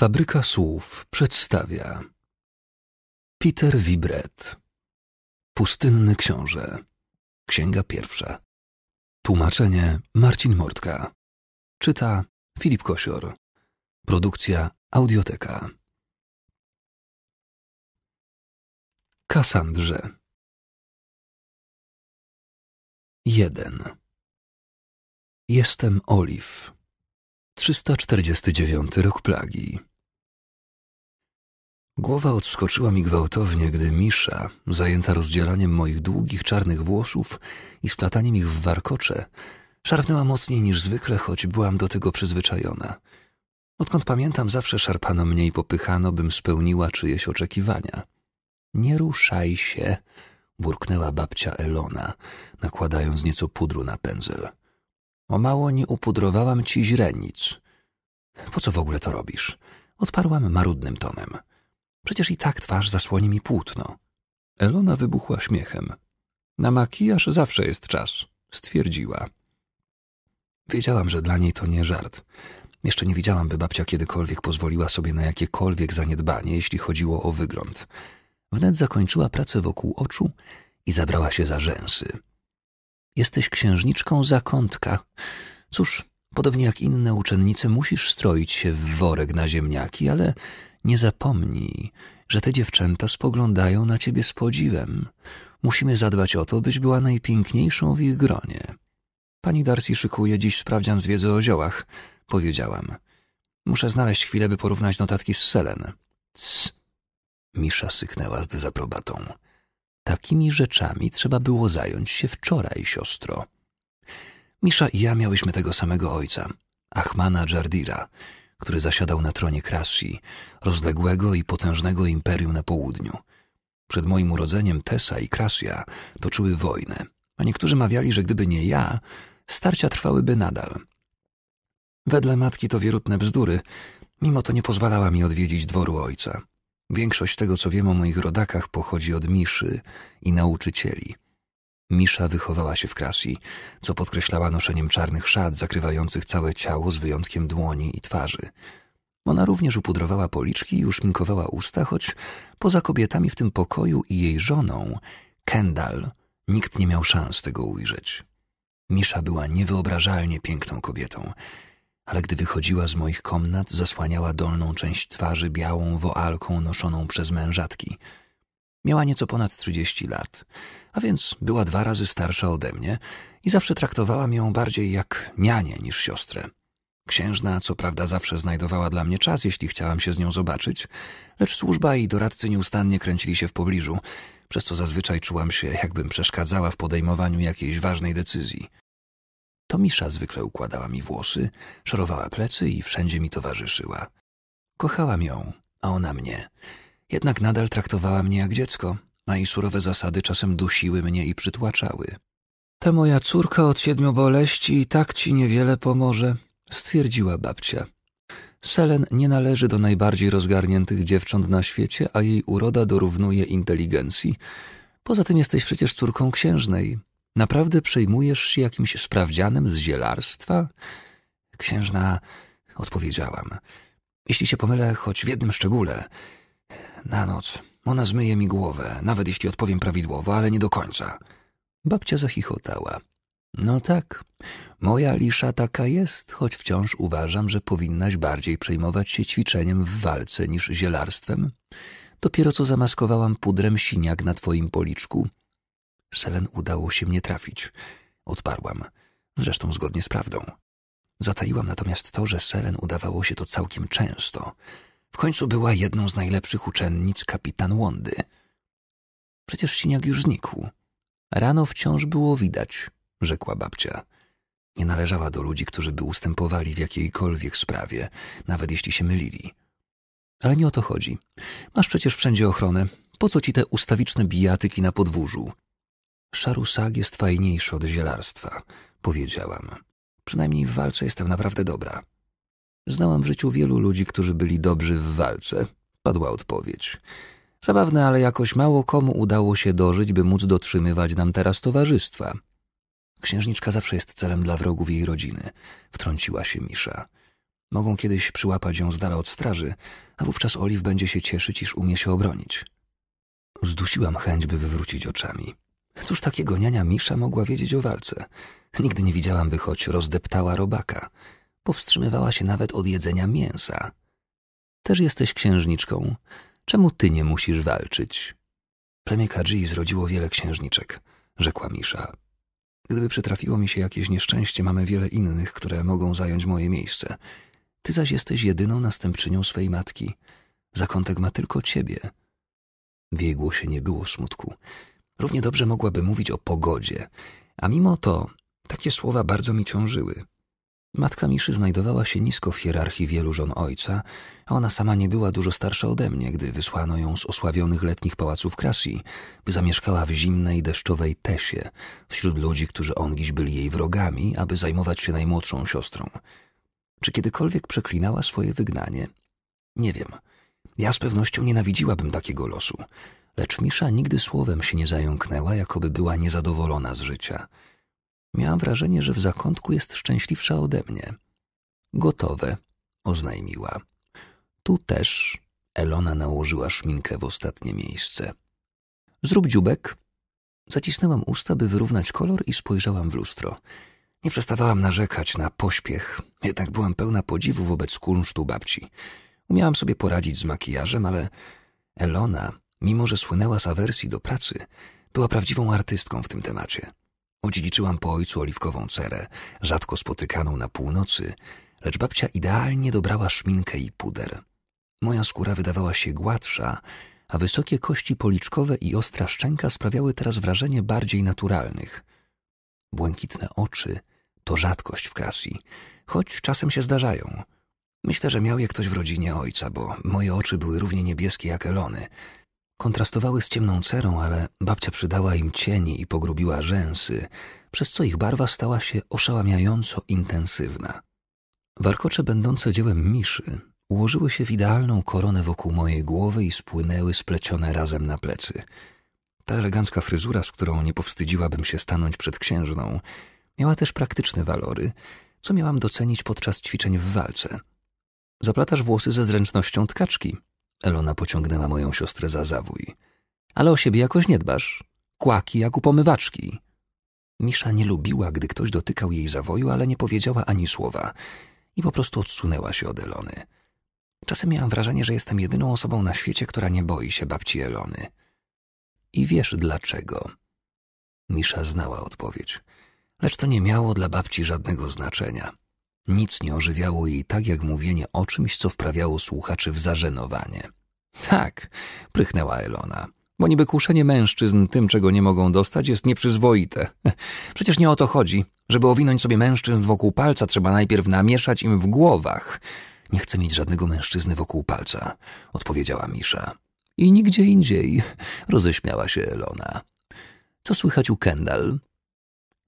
Fabryka Słów przedstawia Peter Vibret Pustynny Książę Księga pierwsza Tłumaczenie Marcin Mortka Czyta Filip Kosior Produkcja Audioteka Kasandrze 1 Jestem Oliw 349 rok plagi Głowa odskoczyła mi gwałtownie, gdy Misza, zajęta rozdzielaniem moich długich czarnych włosów i splataniem ich w warkocze, szarpnęła mocniej niż zwykle, choć byłam do tego przyzwyczajona. Odkąd pamiętam, zawsze szarpano mnie i popychano, bym spełniła czyjeś oczekiwania. Nie ruszaj się, burknęła babcia Elona, nakładając nieco pudru na pędzel. O mało nie upudrowałam ci źrenic. Po co w ogóle to robisz? Odparłam marudnym tonem. Przecież i tak twarz zasłoni mi płótno. Elona wybuchła śmiechem. Na makijaż zawsze jest czas, stwierdziła. Wiedziałam, że dla niej to nie żart. Jeszcze nie widziałam, by babcia kiedykolwiek pozwoliła sobie na jakiekolwiek zaniedbanie, jeśli chodziło o wygląd. Wnet zakończyła pracę wokół oczu i zabrała się za rzęsy. Jesteś księżniczką zakątka. Cóż, podobnie jak inne uczennice, musisz stroić się w worek na ziemniaki, ale nie zapomnij, że te dziewczęta spoglądają na ciebie z podziwem. Musimy zadbać o to, byś była najpiękniejszą w ich gronie. Pani Darcy szykuje dziś sprawdzian z wiedzy o ziołach, powiedziałam. Muszę znaleźć chwilę, by porównać notatki z Selen. Cs! Misza syknęła z dezaprobatą. Takimi rzeczami trzeba było zająć się wczoraj, siostro. Misza i ja miałyśmy tego samego ojca, Achmana Jardira, który zasiadał na tronie Krasji, rozległego i potężnego imperium na południu. Przed moim urodzeniem Tesa i Krasja toczyły wojnę, a niektórzy mawiali, że gdyby nie ja, starcia trwałyby nadal. Wedle matki to wierutne bzdury, mimo to nie pozwalała mi odwiedzić dworu ojca. Większość tego, co wiem o moich rodakach, pochodzi od miszy i nauczycieli – Misza wychowała się w Krasi, co podkreślała noszeniem czarnych szat zakrywających całe ciało z wyjątkiem dłoni i twarzy. Ona również upudrowała policzki i uszminkowała usta, choć poza kobietami w tym pokoju i jej żoną, Kendall, nikt nie miał szans tego ujrzeć. Misza była niewyobrażalnie piękną kobietą, ale gdy wychodziła z moich komnat, zasłaniała dolną część twarzy białą woalką noszoną przez mężatki – Miała nieco ponad 30 lat, a więc była dwa razy starsza ode mnie i zawsze traktowałam ją bardziej jak nianię niż siostrę. Księżna, co prawda, zawsze znajdowała dla mnie czas, jeśli chciałam się z nią zobaczyć, lecz służba i doradcy nieustannie kręcili się w pobliżu, przez co zazwyczaj czułam się, jakbym przeszkadzała w podejmowaniu jakiejś ważnej decyzji. To Misza zwykle układała mi włosy, szorowała plecy i wszędzie mi towarzyszyła. Kochałam ją, a ona mnie. Jednak nadal traktowała mnie jak dziecko, a jej surowe zasady czasem dusiły mnie i przytłaczały. Ta moja córka od siedmiu boleści i tak ci niewiele pomoże, stwierdziła babcia. Selen nie należy do najbardziej rozgarniętych dziewcząt na świecie, a jej uroda dorównuje inteligencji. Poza tym jesteś przecież córką księżnej. Naprawdę przejmujesz się jakimś sprawdzianem z zielarstwa? Księżna, odpowiedziałam. Jeśli się pomylę choć w jednym szczególe, na noc. Ona zmyje mi głowę, nawet jeśli odpowiem prawidłowo, ale nie do końca. Babcia zachichotała. No tak, moja lisza taka jest, choć wciąż uważam, że powinnaś bardziej przejmować się ćwiczeniem w walce niż zielarstwem. Dopiero co zamaskowałam pudrem siniak na twoim policzku. Selen udało się mnie trafić. Odparłam, zresztą zgodnie z prawdą. Zataiłam natomiast to, że Selen udawało się to całkiem często – w końcu była jedną z najlepszych uczennic kapitan Łądy. Przecież siniak już znikł. Rano wciąż było widać, rzekła babcia. Nie należała do ludzi, którzy by ustępowali w jakiejkolwiek sprawie, nawet jeśli się mylili. Ale nie o to chodzi. Masz przecież wszędzie ochronę. Po co ci te ustawiczne bijatyki na podwórzu? Szarusag jest fajniejszy od zielarstwa, powiedziałam. Przynajmniej w walce jestem naprawdę dobra. Znałam w życiu wielu ludzi, którzy byli dobrzy w walce. Padła odpowiedź. Zabawne, ale jakoś mało komu udało się dożyć, by móc dotrzymywać nam teraz towarzystwa. Księżniczka zawsze jest celem dla wrogów jej rodziny, wtrąciła się Misza. Mogą kiedyś przyłapać ją z dala od straży, a wówczas Oliw będzie się cieszyć, iż umie się obronić. Zdusiłam chęć, by wywrócić oczami. Cóż takiego niania Misza mogła wiedzieć o walce? Nigdy nie widziałam, by choć rozdeptała robaka. Powstrzymywała się nawet od jedzenia mięsa. Też jesteś księżniczką. Czemu ty nie musisz walczyć? Plemię Kadżi zrodziło wiele księżniczek, rzekła Misza. Gdyby przytrafiło mi się jakieś nieszczęście, mamy wiele innych, które mogą zająć moje miejsce. Ty zaś jesteś jedyną następczynią swej matki. Zakątek ma tylko ciebie. W jej głosie nie było smutku. Równie dobrze mogłaby mówić o pogodzie, a mimo to takie słowa bardzo mi ciążyły. Matka Miszy znajdowała się nisko w hierarchii wielu żon ojca, a ona sama nie była dużo starsza ode mnie, gdy wysłano ją z osławionych letnich pałaców Krasi, by zamieszkała w zimnej, deszczowej Tesie, wśród ludzi, którzy ongiś byli jej wrogami, aby zajmować się najmłodszą siostrą. Czy kiedykolwiek przeklinała swoje wygnanie? Nie wiem. Ja z pewnością nienawidziłabym takiego losu. Lecz Misza nigdy słowem się nie zająknęła, jakoby była niezadowolona z życia – Miałam wrażenie, że w zakątku jest szczęśliwsza ode mnie. Gotowe, oznajmiła. Tu też Elona nałożyła szminkę w ostatnie miejsce. Zrób dziubek. Zacisnęłam usta, by wyrównać kolor i spojrzałam w lustro. Nie przestawałam narzekać na pośpiech, jednak byłam pełna podziwu wobec kunsztu babci. Umiałam sobie poradzić z makijażem, ale Elona, mimo że słynęła z awersji do pracy, była prawdziwą artystką w tym temacie. Odziedziczyłam po ojcu oliwkową cerę, rzadko spotykaną na północy, lecz babcia idealnie dobrała szminkę i puder. Moja skóra wydawała się gładsza, a wysokie kości policzkowe i ostra szczęka sprawiały teraz wrażenie bardziej naturalnych. Błękitne oczy to rzadkość w Krasi, choć czasem się zdarzają. Myślę, że miał je ktoś w rodzinie ojca, bo moje oczy były równie niebieskie jak Elony – Kontrastowały z ciemną cerą, ale babcia przydała im cieni i pogrubiła rzęsy, przez co ich barwa stała się oszałamiająco intensywna. Warkocze będące dziełem miszy ułożyły się w idealną koronę wokół mojej głowy i spłynęły splecione razem na plecy. Ta elegancka fryzura, z którą nie powstydziłabym się stanąć przed księżną, miała też praktyczne walory, co miałam docenić podczas ćwiczeń w walce. Zaplatasz włosy ze zręcznością tkaczki, Elona pociągnęła moją siostrę za zawój. Ale o siebie jakoś nie dbasz. Kłaki jak u pomywaczki. Misza nie lubiła, gdy ktoś dotykał jej zawoju, ale nie powiedziała ani słowa i po prostu odsunęła się od Elony. Czasem miałam wrażenie, że jestem jedyną osobą na świecie, która nie boi się babci Elony. I wiesz dlaczego? Misza znała odpowiedź, lecz to nie miało dla babci żadnego znaczenia. Nic nie ożywiało jej tak jak mówienie o czymś, co wprawiało słuchaczy w zażenowanie. Tak, prychnęła Elona, bo niby kuszenie mężczyzn tym, czego nie mogą dostać, jest nieprzyzwoite. Przecież nie o to chodzi. Żeby owinąć sobie mężczyzn wokół palca, trzeba najpierw namieszać im w głowach. Nie chcę mieć żadnego mężczyzny wokół palca, odpowiedziała Misza. I nigdzie indziej, roześmiała się Elona. Co słychać u Kendall?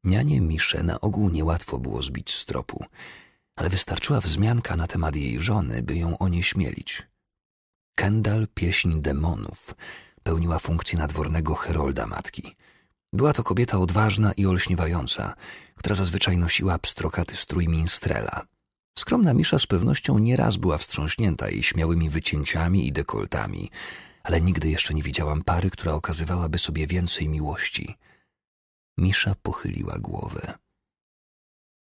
Nianie Misze na ogół niełatwo było zbić z tropu ale wystarczyła wzmianka na temat jej żony, by ją onieśmielić. Kendall, pieśń demonów, pełniła funkcję nadwornego herolda matki. Była to kobieta odważna i olśniewająca, która zazwyczaj nosiła pstrokaty strój minstrela. Skromna Misza z pewnością nieraz była wstrząśnięta jej śmiałymi wycięciami i dekoltami, ale nigdy jeszcze nie widziałam pary, która okazywałaby sobie więcej miłości. Misza pochyliła głowę.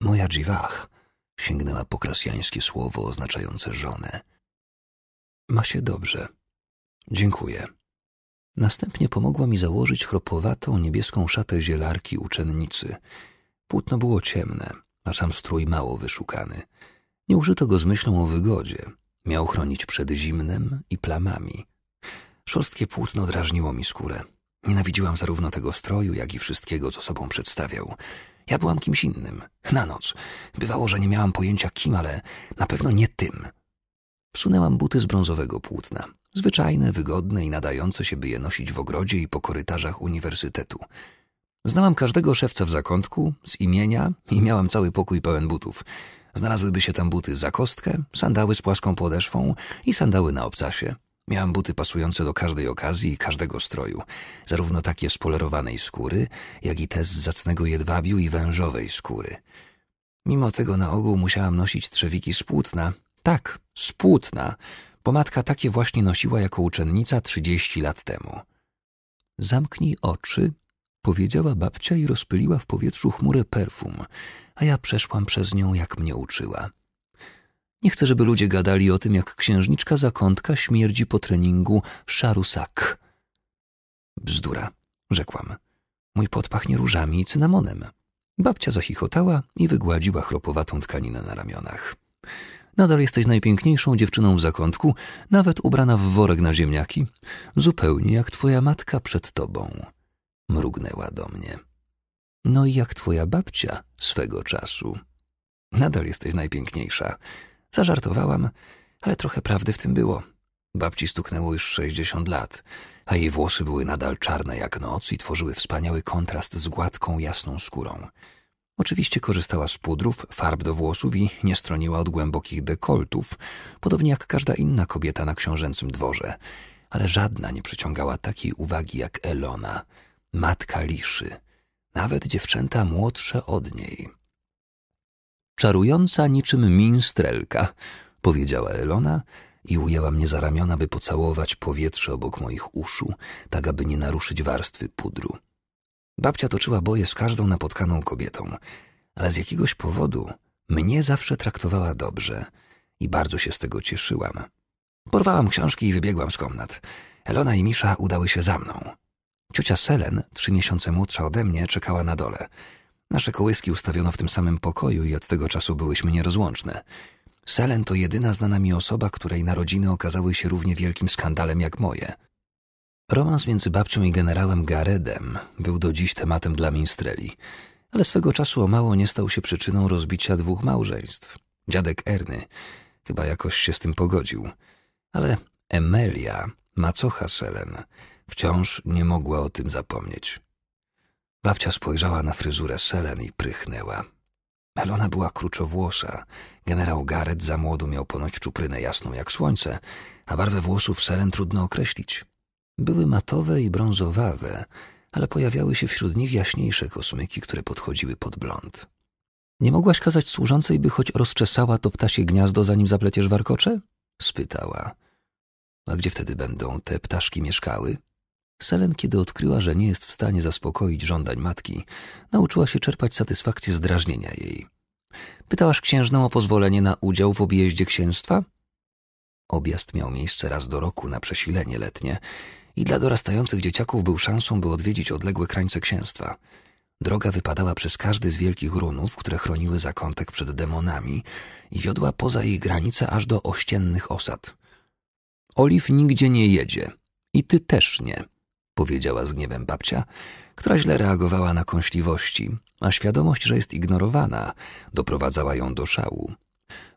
Moja dziwach, Sięgnęła po krasjańskie słowo oznaczające żonę. Ma się dobrze. Dziękuję. Następnie pomogła mi założyć chropowatą niebieską szatę zielarki uczennicy. Płótno było ciemne, a sam strój mało wyszukany. Nie użyto go z myślą o wygodzie. Miał chronić przed zimnem i plamami. Szorstkie płótno drażniło mi skórę. Nienawidziłam zarówno tego stroju, jak i wszystkiego, co sobą przedstawiał. Ja byłam kimś innym. Na noc. Bywało, że nie miałam pojęcia kim, ale na pewno nie tym. Wsunęłam buty z brązowego płótna. Zwyczajne, wygodne i nadające się, by je nosić w ogrodzie i po korytarzach uniwersytetu. Znałam każdego szewca w zakątku, z imienia i miałam cały pokój pełen butów. Znalazłyby się tam buty za kostkę, sandały z płaską podeszwą i sandały na obcasie, Miałam buty pasujące do każdej okazji i każdego stroju, zarówno takie z polerowanej skóry, jak i te z zacnego jedwabiu i wężowej skóry. Mimo tego na ogół musiałam nosić trzewiki z płótna. Tak, z płótna, bo matka takie właśnie nosiła jako uczennica trzydzieści lat temu. Zamknij oczy, powiedziała babcia i rozpyliła w powietrzu chmurę perfum, a ja przeszłam przez nią, jak mnie uczyła. Nie chcę, żeby ludzie gadali o tym, jak księżniczka zakątka śmierdzi po treningu szarusak. Bzdura, rzekłam. Mój pot pachnie różami i cynamonem. Babcia zachichotała i wygładziła chropowatą tkaninę na ramionach. Nadal jesteś najpiękniejszą dziewczyną w zakątku, nawet ubrana w worek na ziemniaki, zupełnie jak twoja matka przed tobą. Mrugnęła do mnie. No i jak twoja babcia swego czasu. Nadal jesteś najpiękniejsza. Zażartowałam, ale trochę prawdy w tym było. Babci stuknęło już sześćdziesiąt lat, a jej włosy były nadal czarne jak noc i tworzyły wspaniały kontrast z gładką, jasną skórą. Oczywiście korzystała z pudrów, farb do włosów i nie stroniła od głębokich dekoltów, podobnie jak każda inna kobieta na książęcym dworze, ale żadna nie przyciągała takiej uwagi jak Elona, matka Liszy, nawet dziewczęta młodsze od niej czarująca niczym minstrelka, powiedziała Elona i ujęła mnie za ramiona, by pocałować powietrze obok moich uszu, tak aby nie naruszyć warstwy pudru. Babcia toczyła boje z każdą napotkaną kobietą, ale z jakiegoś powodu mnie zawsze traktowała dobrze i bardzo się z tego cieszyłam. Porwałam książki i wybiegłam z komnat. Elona i Misza udały się za mną. Ciocia Selen, trzy miesiące młodsza ode mnie, czekała na dole – Nasze kołyski ustawiono w tym samym pokoju i od tego czasu byłyśmy nierozłączne. Selen to jedyna znana mi osoba, której narodziny okazały się równie wielkim skandalem jak moje. Romans między babcią i generałem Garedem był do dziś tematem dla minstreli, ale swego czasu o mało nie stał się przyczyną rozbicia dwóch małżeństw. Dziadek Erny chyba jakoś się z tym pogodził, ale Emelia, macocha Selen, wciąż nie mogła o tym zapomnieć. Babcia spojrzała na fryzurę Selen i prychnęła. Melona była kruczowłosa. Generał Garet za młodu miał ponoć czuprynę jasną jak słońce, a barwę włosów Selen trudno określić. Były matowe i brązowawe, ale pojawiały się wśród nich jaśniejsze kosmyki, które podchodziły pod blond. Nie mogłaś kazać służącej, by choć rozczesała to ptasie gniazdo, zanim zapleciesz warkocze? spytała. A gdzie wtedy będą te ptaszki mieszkały? Selen, kiedy odkryła, że nie jest w stanie zaspokoić żądań matki, nauczyła się czerpać satysfakcję z drażnienia jej. Pytałaś księżną o pozwolenie na udział w objeździe księstwa? Objazd miał miejsce raz do roku na przesilenie letnie i dla dorastających dzieciaków był szansą, by odwiedzić odległe krańce księstwa. Droga wypadała przez każdy z wielkich runów, które chroniły zakątek przed demonami i wiodła poza ich granice aż do ościennych osad. Oliw nigdzie nie jedzie. I ty też nie, powiedziała z gniewem babcia, która źle reagowała na kąśliwości, a świadomość, że jest ignorowana, doprowadzała ją do szału.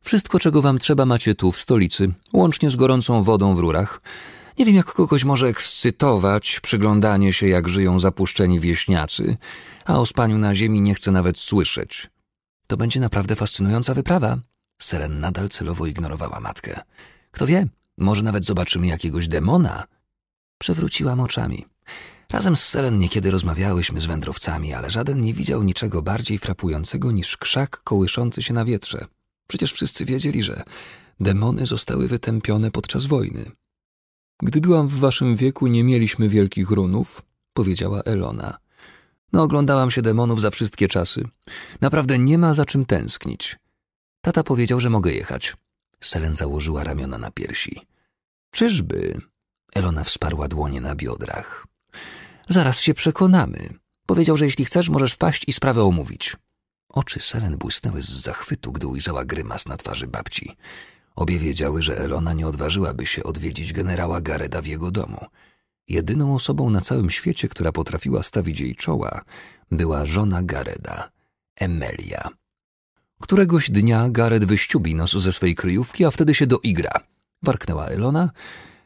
Wszystko, czego wam trzeba, macie tu, w stolicy, łącznie z gorącą wodą w rurach. Nie wiem, jak kogoś może ekscytować przyglądanie się, jak żyją zapuszczeni wieśniacy, a o spaniu na ziemi nie chcę nawet słyszeć. To będzie naprawdę fascynująca wyprawa. Seren nadal celowo ignorowała matkę. Kto wie, może nawet zobaczymy jakiegoś demona, Przewróciłam oczami. Razem z Selen niekiedy rozmawiałyśmy z wędrowcami, ale żaden nie widział niczego bardziej frapującego niż krzak kołyszący się na wietrze. Przecież wszyscy wiedzieli, że demony zostały wytępione podczas wojny. Gdy byłam w waszym wieku, nie mieliśmy wielkich runów, powiedziała Elona. No, oglądałam się demonów za wszystkie czasy. Naprawdę nie ma za czym tęsknić. Tata powiedział, że mogę jechać. Selen założyła ramiona na piersi. Czyżby? Elona wsparła dłonie na biodrach. Zaraz się przekonamy. Powiedział, że jeśli chcesz, możesz wpaść i sprawę omówić. Oczy Selen błysnęły z zachwytu, gdy ujrzała grymas na twarzy babci. Obie wiedziały, że Elona nie odważyłaby się odwiedzić generała Gareda w jego domu. Jedyną osobą na całym świecie, która potrafiła stawić jej czoła, była żona Gareda, Emelia. Któregoś dnia Gared wyściubi nos ze swojej kryjówki, a wtedy się doigra. Warknęła Elona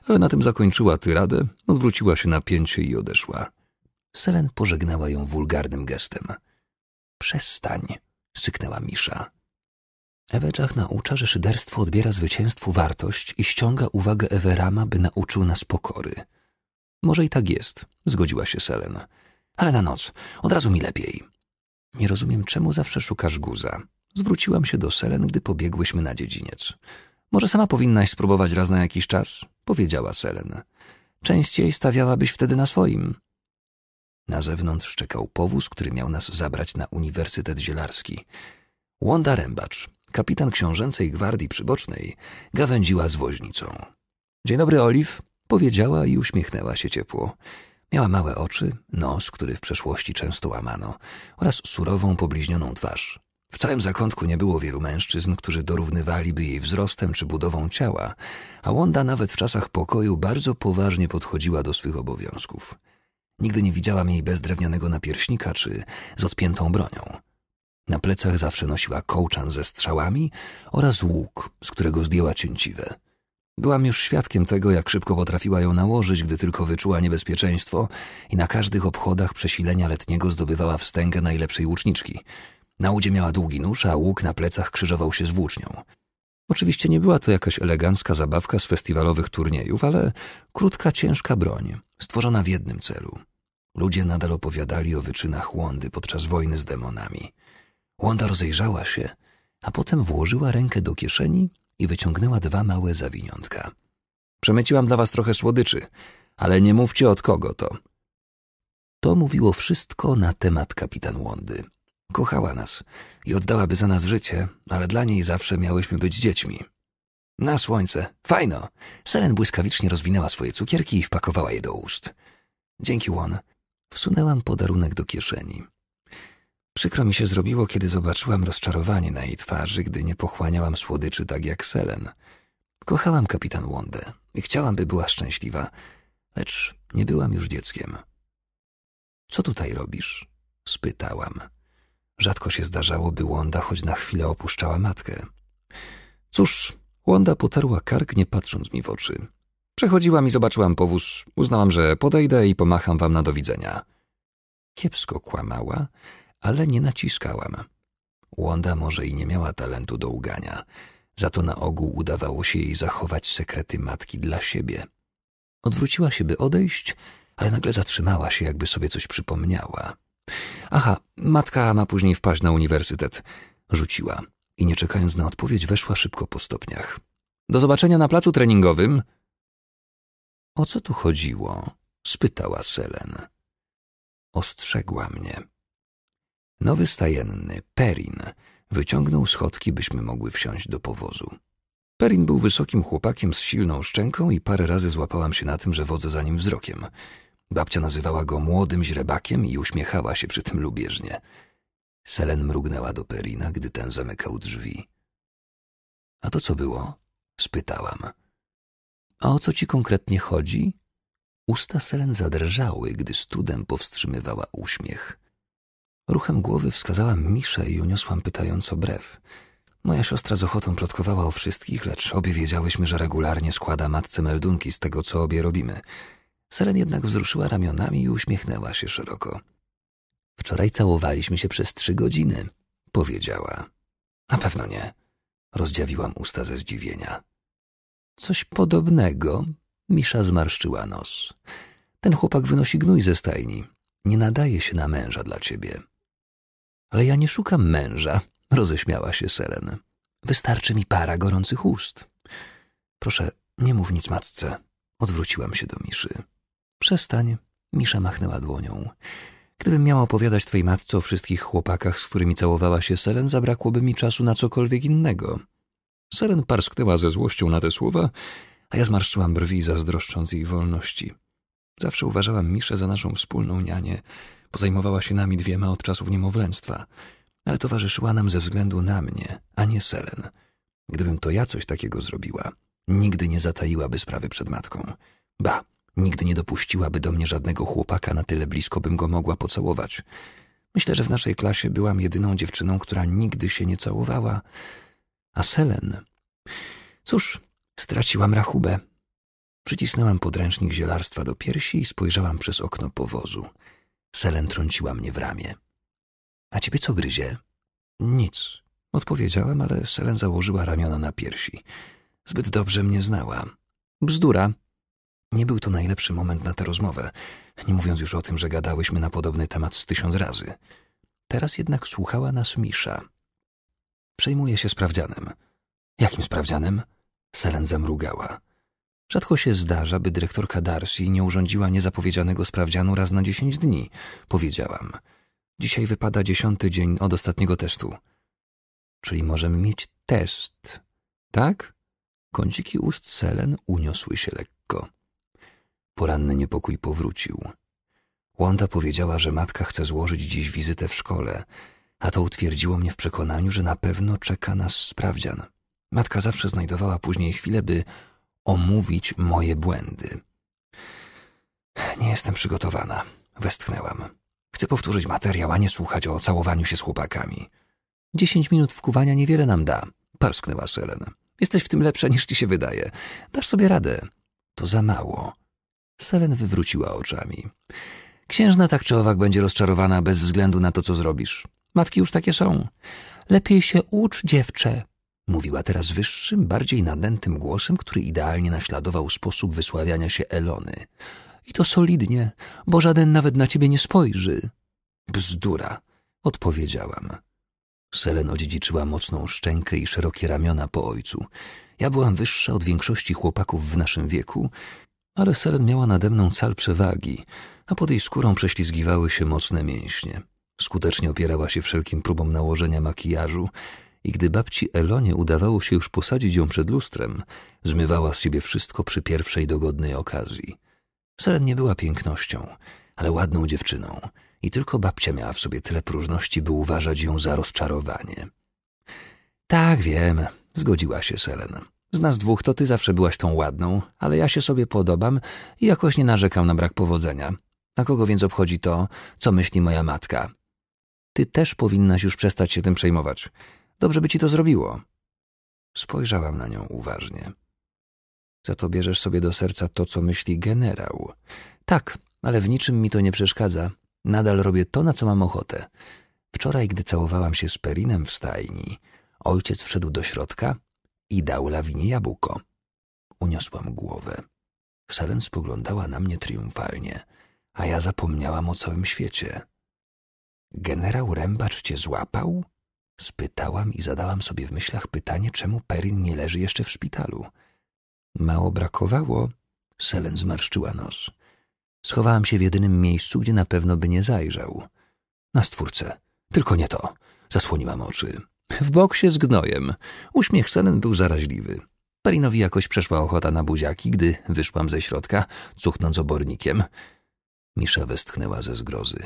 ale na tym zakończyła tyradę, odwróciła się na pięcie i odeszła. Selen pożegnała ją wulgarnym gestem. Przestań, syknęła Misza. Eweczach naucza, że szyderstwo odbiera zwycięstwu wartość i ściąga uwagę Ewerama, by nauczył nas pokory. Może i tak jest, zgodziła się Selen. Ale na noc, od razu mi lepiej. Nie rozumiem, czemu zawsze szukasz guza. Zwróciłam się do Selen, gdy pobiegłyśmy na dziedziniec. Może sama powinnaś spróbować raz na jakiś czas, powiedziała Selena. Częściej stawiałabyś wtedy na swoim. Na zewnątrz czekał powóz, który miał nas zabrać na Uniwersytet Zielarski. Łonda Rębacz, kapitan książęcej gwardii przybocznej, gawędziła z woźnicą. Dzień dobry, Oliw, powiedziała i uśmiechnęła się ciepło. Miała małe oczy, nos, który w przeszłości często łamano, oraz surową, pobliźnioną twarz. W całym zakątku nie było wielu mężczyzn, którzy dorównywaliby jej wzrostem czy budową ciała, a Łonda nawet w czasach pokoju bardzo poważnie podchodziła do swych obowiązków. Nigdy nie widziałam jej bez drewnianego napierśnika czy z odpiętą bronią. Na plecach zawsze nosiła kołczan ze strzałami oraz łuk, z którego zdjęła cięciwe. Byłam już świadkiem tego, jak szybko potrafiła ją nałożyć, gdy tylko wyczuła niebezpieczeństwo i na każdych obchodach przesilenia letniego zdobywała wstęgę najlepszej łuczniczki – na udzie miała długi nóż, a łuk na plecach krzyżował się z włócznią. Oczywiście nie była to jakaś elegancka zabawka z festiwalowych turniejów, ale krótka, ciężka broń, stworzona w jednym celu. Ludzie nadal opowiadali o wyczynach Łądy podczas wojny z demonami. Łąda rozejrzała się, a potem włożyła rękę do kieszeni i wyciągnęła dwa małe zawiniątka. Przemyciłam dla was trochę słodyczy, ale nie mówcie od kogo to. To mówiło wszystko na temat kapitan Łądy. Kochała nas i oddałaby za nas życie, ale dla niej zawsze miałyśmy być dziećmi. Na słońce. Fajno. Selen błyskawicznie rozwinęła swoje cukierki i wpakowała je do ust. Dzięki Łon. Wsunęłam podarunek do kieszeni. Przykro mi się zrobiło, kiedy zobaczyłam rozczarowanie na jej twarzy, gdy nie pochłaniałam słodyczy tak jak Selen. Kochałam kapitan Wondę i chciałam, by była szczęśliwa, lecz nie byłam już dzieckiem. Co tutaj robisz? spytałam. Rzadko się zdarzało, by Łonda choć na chwilę opuszczała matkę. Cóż, Łonda potarła kark, nie patrząc mi w oczy. Przechodziłam i zobaczyłam powóz. Uznałam, że podejdę i pomacham wam na do widzenia. Kiepsko kłamała, ale nie naciskałam. Łonda może i nie miała talentu do ugania, za to na ogół udawało się jej zachować sekrety matki dla siebie. Odwróciła się, by odejść, ale nagle zatrzymała się, jakby sobie coś przypomniała. Aha, matka ma później wpaść na uniwersytet. Rzuciła i nie czekając na odpowiedź weszła szybko po stopniach. Do zobaczenia na placu treningowym. O co tu chodziło? spytała Selen. Ostrzegła mnie. Nowy stajenny, Perin, wyciągnął schodki, byśmy mogły wsiąść do powozu. Perin był wysokim chłopakiem z silną szczęką i parę razy złapałam się na tym, że wodzę za nim wzrokiem. Babcia nazywała go młodym źrebakiem i uśmiechała się przy tym lubieżnie. Selen mrugnęła do Perina, gdy ten zamykał drzwi. — A to co było? — spytałam. — A o co ci konkretnie chodzi? Usta Selen zadrżały, gdy studem powstrzymywała uśmiech. Ruchem głowy wskazałam Miszę i uniosłam pytająco brew. Moja siostra z ochotą plotkowała o wszystkich, lecz obie wiedziałyśmy, że regularnie składa matce meldunki z tego, co obie robimy — Seren jednak wzruszyła ramionami i uśmiechnęła się szeroko. Wczoraj całowaliśmy się przez trzy godziny, powiedziała. Na pewno nie. Rozdziawiłam usta ze zdziwienia. Coś podobnego. Misza zmarszczyła nos. Ten chłopak wynosi gnój ze stajni. Nie nadaje się na męża dla ciebie. Ale ja nie szukam męża, roześmiała się Seren. Wystarczy mi para gorących ust. Proszę, nie mów nic matce. Odwróciłam się do Miszy. Przestań. Misza machnęła dłonią. Gdybym miała opowiadać twojej matce o wszystkich chłopakach, z którymi całowała się Selen, zabrakłoby mi czasu na cokolwiek innego. Selen parsknęła ze złością na te słowa, a ja zmarszczyłam brwi, zazdroszcząc jej wolności. Zawsze uważałam Miszę za naszą wspólną nianię. Pozajmowała się nami dwiema od czasów niemowlęctwa, ale towarzyszyła nam ze względu na mnie, a nie Selen. Gdybym to ja coś takiego zrobiła, nigdy nie zataiłaby sprawy przed matką. Ba, Nigdy nie dopuściłaby do mnie żadnego chłopaka, na tyle blisko bym go mogła pocałować. Myślę, że w naszej klasie byłam jedyną dziewczyną, która nigdy się nie całowała. A Selen... Cóż, straciłam rachubę. Przycisnęłam podręcznik zielarstwa do piersi i spojrzałam przez okno powozu. Selen trąciła mnie w ramię. A ciebie co gryzie? Nic. Odpowiedziałem, ale Selen założyła ramiona na piersi. Zbyt dobrze mnie znała. Bzdura, nie był to najlepszy moment na tę rozmowę, nie mówiąc już o tym, że gadałyśmy na podobny temat z tysiąc razy. Teraz jednak słuchała nas Misza. Przejmuję się sprawdzianem. Jakim sprawdzianem? Selen zamrugała. Rzadko się zdarza, by dyrektorka Darcy nie urządziła niezapowiedzianego sprawdzianu raz na dziesięć dni, powiedziałam. Dzisiaj wypada dziesiąty dzień od ostatniego testu. Czyli możemy mieć test, tak? Kąciki ust Selen uniosły się lekko. Poranny niepokój powrócił. Wanda powiedziała, że matka chce złożyć dziś wizytę w szkole, a to utwierdziło mnie w przekonaniu, że na pewno czeka nas sprawdzian. Matka zawsze znajdowała później chwilę, by omówić moje błędy. Nie jestem przygotowana, westchnęłam. Chcę powtórzyć materiał, a nie słuchać o całowaniu się z chłopakami. Dziesięć minut wkuwania niewiele nam da, parsknęła Selen. Jesteś w tym lepsza niż ci się wydaje. Dasz sobie radę. To za mało, Selen wywróciła oczami. Księżna tak czy owak będzie rozczarowana bez względu na to, co zrobisz. Matki już takie są. Lepiej się ucz, dziewczę. Mówiła teraz wyższym, bardziej nadętym głosem, który idealnie naśladował sposób wysławiania się Elony. I to solidnie, bo żaden nawet na ciebie nie spojrzy. Bzdura, odpowiedziałam. Selen odziedziczyła mocną szczękę i szerokie ramiona po ojcu. Ja byłam wyższa od większości chłopaków w naszym wieku ale Selen miała nade mną cal przewagi, a pod jej skórą prześlizgiwały się mocne mięśnie. Skutecznie opierała się wszelkim próbom nałożenia makijażu i gdy babci Elonie udawało się już posadzić ją przed lustrem, zmywała z siebie wszystko przy pierwszej dogodnej okazji. Selen nie była pięknością, ale ładną dziewczyną i tylko babcia miała w sobie tyle próżności, by uważać ją za rozczarowanie. Tak, wiem, zgodziła się Selen. Z nas dwóch to ty zawsze byłaś tą ładną, ale ja się sobie podobam i jakoś nie narzekam na brak powodzenia. A kogo więc obchodzi to, co myśli moja matka? Ty też powinnaś już przestać się tym przejmować. Dobrze by ci to zrobiło. Spojrzałam na nią uważnie. Za to bierzesz sobie do serca to, co myśli generał. Tak, ale w niczym mi to nie przeszkadza. Nadal robię to, na co mam ochotę. Wczoraj, gdy całowałam się z Perinem w stajni, ojciec wszedł do środka i dał Lawinie jabłko. Uniosłam głowę. Szaren spoglądała na mnie triumfalnie, a ja zapomniałam o całym świecie. Generał Rębacz cię złapał? Spytałam i zadałam sobie w myślach pytanie, czemu Perin nie leży jeszcze w szpitalu. Mało brakowało. Selen zmarszczyła nos. Schowałam się w jedynym miejscu, gdzie na pewno by nie zajrzał. Na stwórce. Tylko nie to. Zasłoniłam oczy. W boksie z gnojem. Uśmiech Selen był zaraźliwy. Perinowi jakoś przeszła ochota na buziaki, gdy wyszłam ze środka, cuchnąc obornikiem. Misza westchnęła ze zgrozy.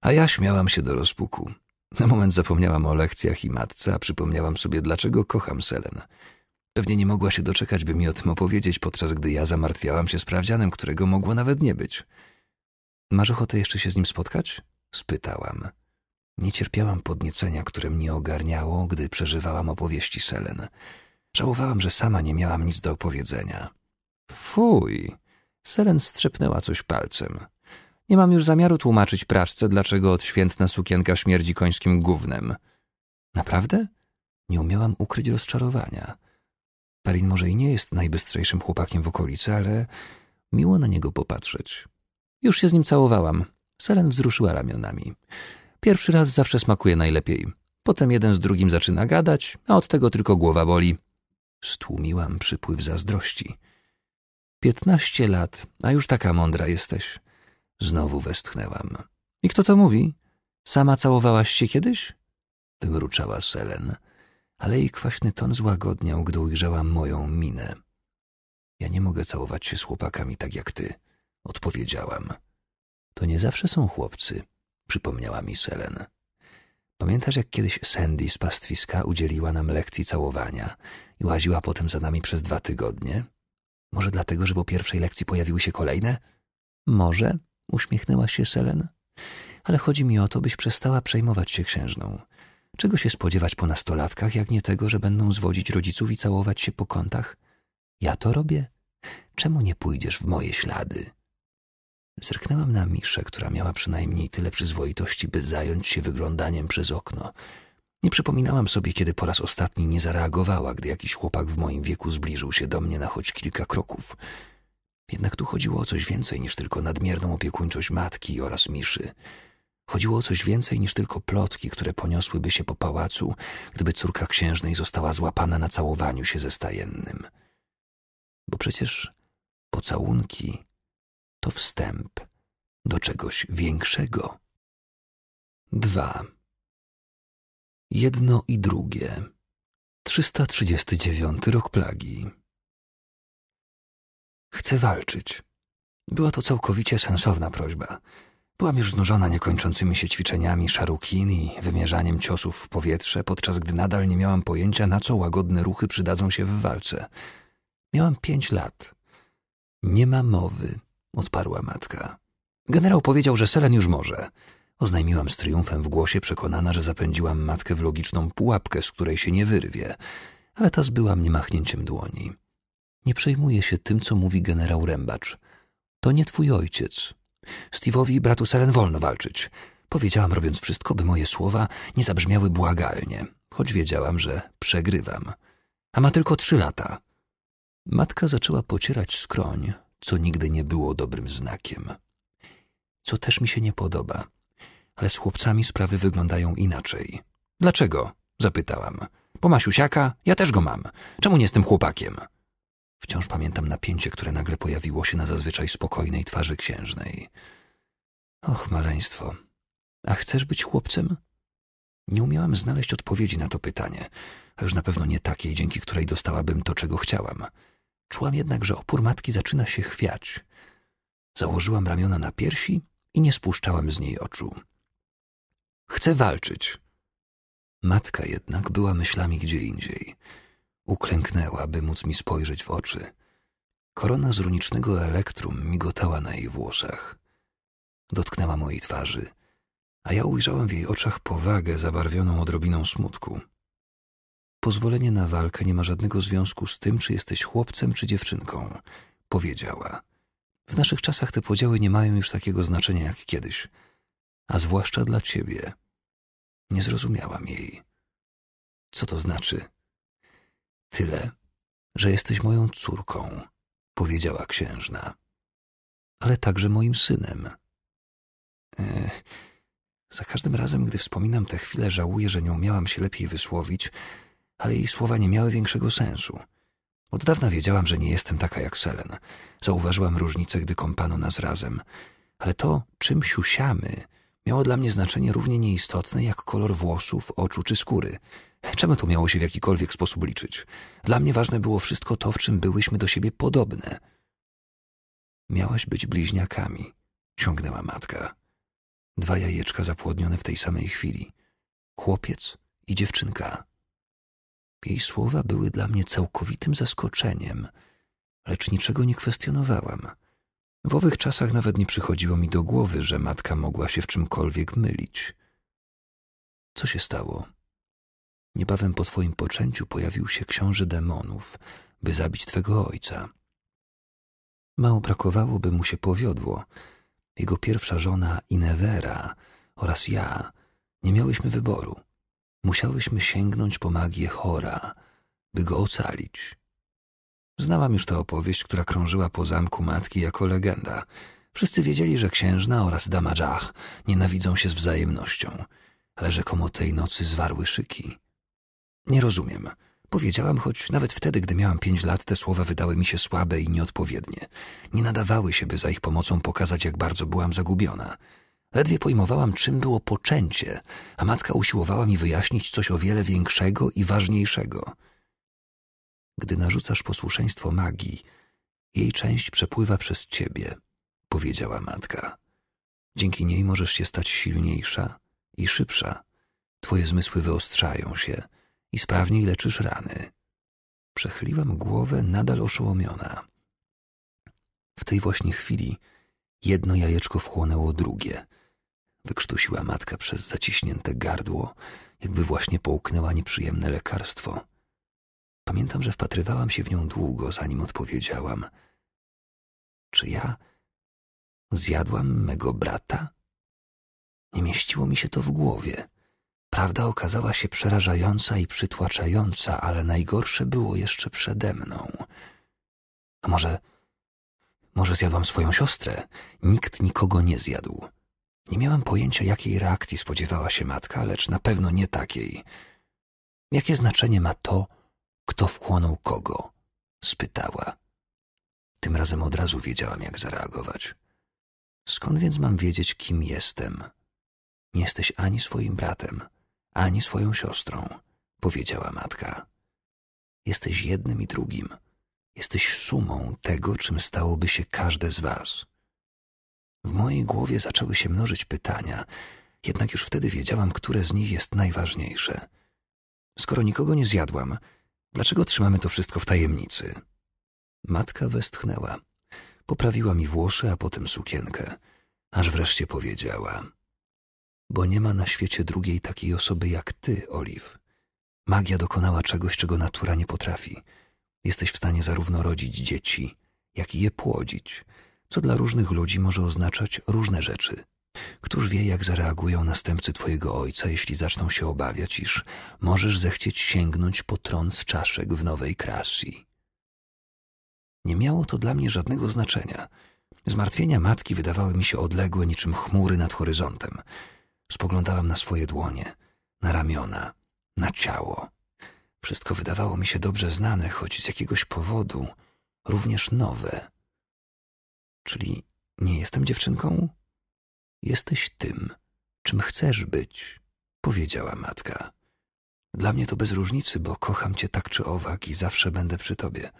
A ja śmiałam się do rozpuku. Na moment zapomniałam o lekcjach i matce, a przypomniałam sobie, dlaczego kocham Selen. Pewnie nie mogła się doczekać, by mi o tym opowiedzieć, podczas gdy ja zamartwiałam się sprawdzianem, którego mogło nawet nie być. Masz ochotę jeszcze się z nim spotkać? spytałam. Nie cierpiałam podniecenia, które mnie ogarniało, gdy przeżywałam opowieści Selen. Żałowałam, że sama nie miałam nic do opowiedzenia. Fuj! Selen strzepnęła coś palcem. Nie mam już zamiaru tłumaczyć praszce, dlaczego odświętna sukienka śmierdzi końskim gównem. Naprawdę? Nie umiałam ukryć rozczarowania. Parin może i nie jest najbystrzejszym chłopakiem w okolicy, ale miło na niego popatrzeć. Już się z nim całowałam. Selen wzruszyła ramionami. Pierwszy raz zawsze smakuje najlepiej. Potem jeden z drugim zaczyna gadać, a od tego tylko głowa boli. Stłumiłam przypływ zazdrości. Piętnaście lat, a już taka mądra jesteś. Znowu westchnęłam. I kto to mówi? Sama całowałaś się kiedyś? Wymruczała Selen, ale jej kwaśny ton złagodniał, gdy ujrzała moją minę. Ja nie mogę całować się z chłopakami tak jak ty, odpowiedziałam. To nie zawsze są chłopcy, przypomniała mi Selen. Pamiętasz, jak kiedyś Sandy z pastwiska udzieliła nam lekcji całowania i łaziła potem za nami przez dwa tygodnie? Może dlatego, że po pierwszej lekcji pojawiły się kolejne? Może, uśmiechnęła się Selen. Ale chodzi mi o to, byś przestała przejmować się księżną. Czego się spodziewać po nastolatkach, jak nie tego, że będą zwodzić rodziców i całować się po kątach? Ja to robię. Czemu nie pójdziesz w moje ślady? Zerknęłam na Miszę, która miała przynajmniej tyle przyzwoitości, by zająć się wyglądaniem przez okno. Nie przypominałam sobie, kiedy po raz ostatni nie zareagowała, gdy jakiś chłopak w moim wieku zbliżył się do mnie na choć kilka kroków. Jednak tu chodziło o coś więcej niż tylko nadmierną opiekuńczość matki oraz Miszy. Chodziło o coś więcej niż tylko plotki, które poniosłyby się po pałacu, gdyby córka księżnej została złapana na całowaniu się ze stajennym. Bo przecież pocałunki to wstęp do czegoś większego. 2. Jedno i drugie. 339 rok plagi. Chcę walczyć. Była to całkowicie sensowna prośba. Byłam już znużona niekończącymi się ćwiczeniami szarukin i wymierzaniem ciosów w powietrze, podczas gdy nadal nie miałam pojęcia, na co łagodne ruchy przydadzą się w walce. Miałam pięć lat. Nie ma mowy odparła matka. Generał powiedział, że Selen już może. Oznajmiłam z triumfem w głosie, przekonana, że zapędziłam matkę w logiczną pułapkę, z której się nie wyrwie, ale ta zbyła mnie machnięciem dłoni. Nie przejmuję się tym, co mówi generał Rębacz. To nie twój ojciec. Steve'owi i bratu Selen wolno walczyć. Powiedziałam, robiąc wszystko, by moje słowa nie zabrzmiały błagalnie, choć wiedziałam, że przegrywam. A ma tylko trzy lata. Matka zaczęła pocierać skroń, co nigdy nie było dobrym znakiem. Co też mi się nie podoba. Ale z chłopcami sprawy wyglądają inaczej. Dlaczego? Zapytałam. Po Masiusiaka? Ja też go mam. Czemu nie jestem chłopakiem? Wciąż pamiętam napięcie, które nagle pojawiło się na zazwyczaj spokojnej twarzy księżnej. Och, maleństwo. A chcesz być chłopcem? Nie umiałam znaleźć odpowiedzi na to pytanie, a już na pewno nie takiej, dzięki której dostałabym to, czego chciałam. Czułam jednak, że opór matki zaczyna się chwiać. Założyłam ramiona na piersi i nie spuszczałam z niej oczu. Chcę walczyć. Matka jednak była myślami gdzie indziej. Uklęknęła, by móc mi spojrzeć w oczy. Korona z runicznego elektrum migotała na jej włosach. Dotknęła mojej twarzy, a ja ujrzałam w jej oczach powagę zabarwioną odrobiną smutku. Pozwolenie na walkę nie ma żadnego związku z tym, czy jesteś chłopcem czy dziewczynką, powiedziała. W naszych czasach te podziały nie mają już takiego znaczenia jak kiedyś, a zwłaszcza dla ciebie. Nie zrozumiałam jej. Co to znaczy? Tyle, że jesteś moją córką, powiedziała księżna, ale także moim synem. Ech, za każdym razem, gdy wspominam tę chwilę, żałuję, że nie umiałam się lepiej wysłowić ale jej słowa nie miały większego sensu. Od dawna wiedziałam, że nie jestem taka jak Selen. Zauważyłam różnicę, gdy kąpano nas razem. Ale to, czym siusiamy, miało dla mnie znaczenie równie nieistotne jak kolor włosów, oczu czy skóry. Czemu to miało się w jakikolwiek sposób liczyć? Dla mnie ważne było wszystko to, w czym byłyśmy do siebie podobne. Miałaś być bliźniakami, ciągnęła matka. Dwa jajeczka zapłodnione w tej samej chwili. Chłopiec i dziewczynka. Jej słowa były dla mnie całkowitym zaskoczeniem, lecz niczego nie kwestionowałam. W owych czasach nawet nie przychodziło mi do głowy, że matka mogła się w czymkolwiek mylić. Co się stało? Niebawem po twoim poczęciu pojawił się książę demonów, by zabić twego ojca. Mało brakowało, by mu się powiodło. Jego pierwsza żona Inewera oraz ja nie miałyśmy wyboru musiałyśmy sięgnąć po magię Chora, by go ocalić. Znałam już tę opowieść, która krążyła po zamku matki jako legenda. Wszyscy wiedzieli, że księżna oraz dama Jach nienawidzą się z wzajemnością, ale rzekomo tej nocy zwarły szyki. Nie rozumiem. Powiedziałam, choć nawet wtedy, gdy miałam pięć lat, te słowa wydały mi się słabe i nieodpowiednie. Nie nadawały się, by za ich pomocą pokazać, jak bardzo byłam zagubiona – Ledwie pojmowałam, czym było poczęcie, a matka usiłowała mi wyjaśnić coś o wiele większego i ważniejszego. Gdy narzucasz posłuszeństwo magii, jej część przepływa przez ciebie, powiedziała matka. Dzięki niej możesz się stać silniejsza i szybsza. Twoje zmysły wyostrzają się i sprawniej leczysz rany. Przechyliłam głowę, nadal oszołomiona. W tej właśnie chwili jedno jajeczko wchłonęło drugie – wykrztusiła matka przez zaciśnięte gardło, jakby właśnie połknęła nieprzyjemne lekarstwo. Pamiętam, że wpatrywałam się w nią długo, zanim odpowiedziałam. Czy ja zjadłam mego brata? Nie mieściło mi się to w głowie. Prawda okazała się przerażająca i przytłaczająca, ale najgorsze było jeszcze przede mną. A może... może zjadłam swoją siostrę? Nikt nikogo nie zjadł. Nie miałem pojęcia, jakiej reakcji spodziewała się matka, lecz na pewno nie takiej. Jakie znaczenie ma to, kto wchłonął kogo? spytała. Tym razem od razu wiedziałam, jak zareagować. Skąd więc mam wiedzieć, kim jestem? Nie jesteś ani swoim bratem, ani swoją siostrą, powiedziała matka. Jesteś jednym i drugim. Jesteś sumą tego, czym stałoby się każde z was. W mojej głowie zaczęły się mnożyć pytania, jednak już wtedy wiedziałam, które z nich jest najważniejsze. Skoro nikogo nie zjadłam, dlaczego trzymamy to wszystko w tajemnicy? Matka westchnęła. Poprawiła mi włosy, a potem sukienkę. Aż wreszcie powiedziała. Bo nie ma na świecie drugiej takiej osoby jak ty, Oliw. Magia dokonała czegoś, czego natura nie potrafi. Jesteś w stanie zarówno rodzić dzieci, jak i je płodzić – co dla różnych ludzi może oznaczać różne rzeczy. Któż wie, jak zareagują następcy Twojego ojca, jeśli zaczną się obawiać, iż możesz zechcieć sięgnąć po tron z czaszek w Nowej Krasji? Nie miało to dla mnie żadnego znaczenia. Zmartwienia matki wydawały mi się odległe niczym chmury nad horyzontem. Spoglądałam na swoje dłonie, na ramiona, na ciało. Wszystko wydawało mi się dobrze znane, choć z jakiegoś powodu również nowe. Czyli nie jestem dziewczynką? Jesteś tym, czym chcesz być, powiedziała matka. Dla mnie to bez różnicy, bo kocham cię tak czy owak i zawsze będę przy tobie.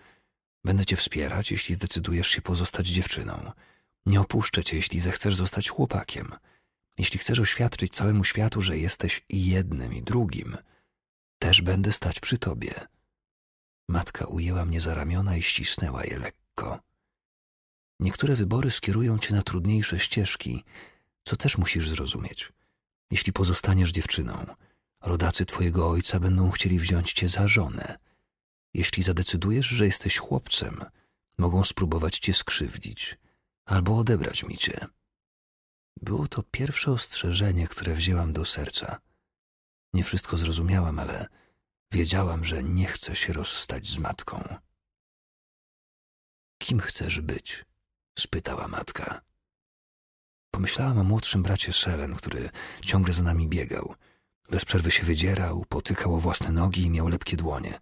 Będę cię wspierać, jeśli zdecydujesz się pozostać dziewczyną. Nie opuszczę cię, jeśli zechcesz zostać chłopakiem. Jeśli chcesz oświadczyć całemu światu, że jesteś i jednym, i drugim, też będę stać przy tobie. Matka ujęła mnie za ramiona i ścisnęła je lekko. Niektóre wybory skierują cię na trudniejsze ścieżki, co też musisz zrozumieć. Jeśli pozostaniesz dziewczyną, rodacy twojego ojca będą chcieli wziąć cię za żonę. Jeśli zadecydujesz, że jesteś chłopcem, mogą spróbować cię skrzywdzić albo odebrać mi cię. Było to pierwsze ostrzeżenie, które wzięłam do serca. Nie wszystko zrozumiałam, ale wiedziałam, że nie chcę się rozstać z matką. Kim chcesz być? spytała matka. Pomyślałam o młodszym bracie Szelen, który ciągle za nami biegał. Bez przerwy się wydzierał, potykał o własne nogi i miał lepkie dłonie.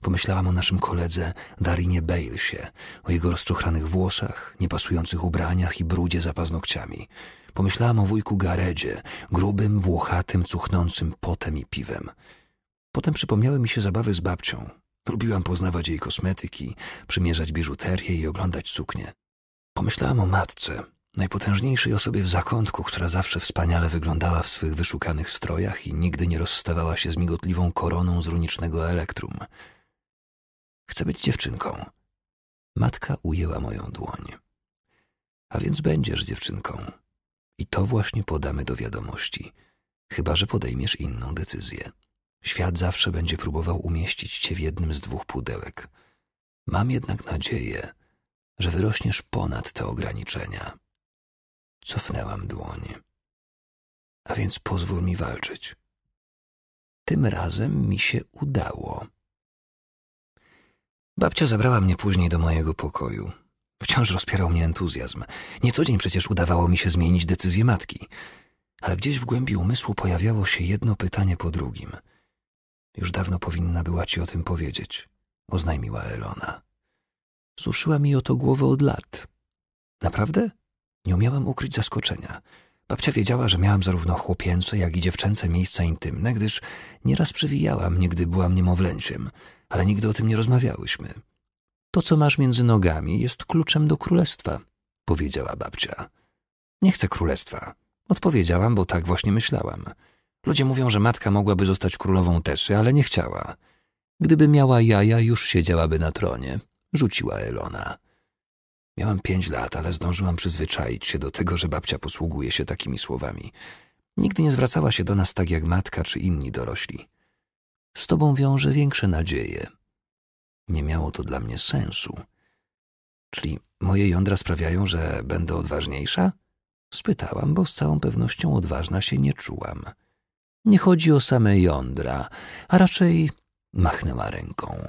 Pomyślałam o naszym koledze Darinie Balesie, o jego rozczuchranych włosach, niepasujących ubraniach i brudzie za paznokciami. Pomyślałam o wujku Garedzie, grubym, włochatym, cuchnącym potem i piwem. Potem przypomniały mi się zabawy z babcią. Lubiłam poznawać jej kosmetyki, przymierzać biżuterię i oglądać suknie. Pomyślałam o matce, najpotężniejszej osobie w zakątku, która zawsze wspaniale wyglądała w swych wyszukanych strojach i nigdy nie rozstawała się z migotliwą koroną z runicznego elektrum. Chcę być dziewczynką. Matka ujęła moją dłoń. A więc będziesz dziewczynką. I to właśnie podamy do wiadomości, chyba że podejmiesz inną decyzję. Świat zawsze będzie próbował umieścić cię w jednym z dwóch pudełek. Mam jednak nadzieję, że wyrośniesz ponad te ograniczenia. Cofnęłam dłoń. A więc pozwól mi walczyć. Tym razem mi się udało. Babcia zabrała mnie później do mojego pokoju. Wciąż rozpierał mnie entuzjazm. Nie co dzień przecież udawało mi się zmienić decyzję matki. Ale gdzieś w głębi umysłu pojawiało się jedno pytanie po drugim. Już dawno powinna była ci o tym powiedzieć, oznajmiła Elona. Suszyła mi o to głowę od lat. Naprawdę? Nie umiałam ukryć zaskoczenia. Babcia wiedziała, że miałam zarówno chłopięce, jak i dziewczęce miejsca intymne, gdyż nieraz przewijałam, nigdy byłam niemowlęciem, ale nigdy o tym nie rozmawiałyśmy. To, co masz między nogami, jest kluczem do królestwa, powiedziała babcia. Nie chcę królestwa, odpowiedziałam, bo tak właśnie myślałam. Ludzie mówią, że matka mogłaby zostać królową Tesy, ale nie chciała. Gdyby miała jaja, już siedziałaby na tronie rzuciła Elona. Miałam pięć lat, ale zdążyłam przyzwyczaić się do tego, że babcia posługuje się takimi słowami. Nigdy nie zwracała się do nas tak jak matka czy inni dorośli. Z tobą wiąże większe nadzieje. Nie miało to dla mnie sensu. Czyli moje jądra sprawiają, że będę odważniejsza? Spytałam, bo z całą pewnością odważna się nie czułam. Nie chodzi o same jądra, a raczej machnęła ręką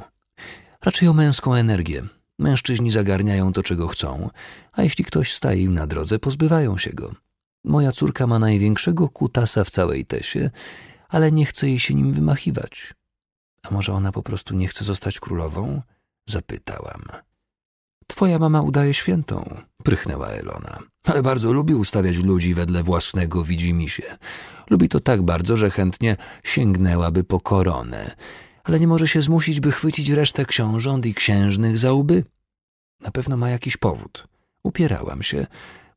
raczej o męską energię. Mężczyźni zagarniają to, czego chcą, a jeśli ktoś staje im na drodze, pozbywają się go. Moja córka ma największego kutasa w całej Tesie, ale nie chce jej się nim wymachiwać. A może ona po prostu nie chce zostać królową? Zapytałam. Twoja mama udaje świętą, prychnęła Elona. Ale bardzo lubi ustawiać ludzi wedle własnego widzimisię. Lubi to tak bardzo, że chętnie sięgnęłaby po koronę ale nie może się zmusić, by chwycić resztę książąt i księżnych za łby. Na pewno ma jakiś powód. Upierałam się,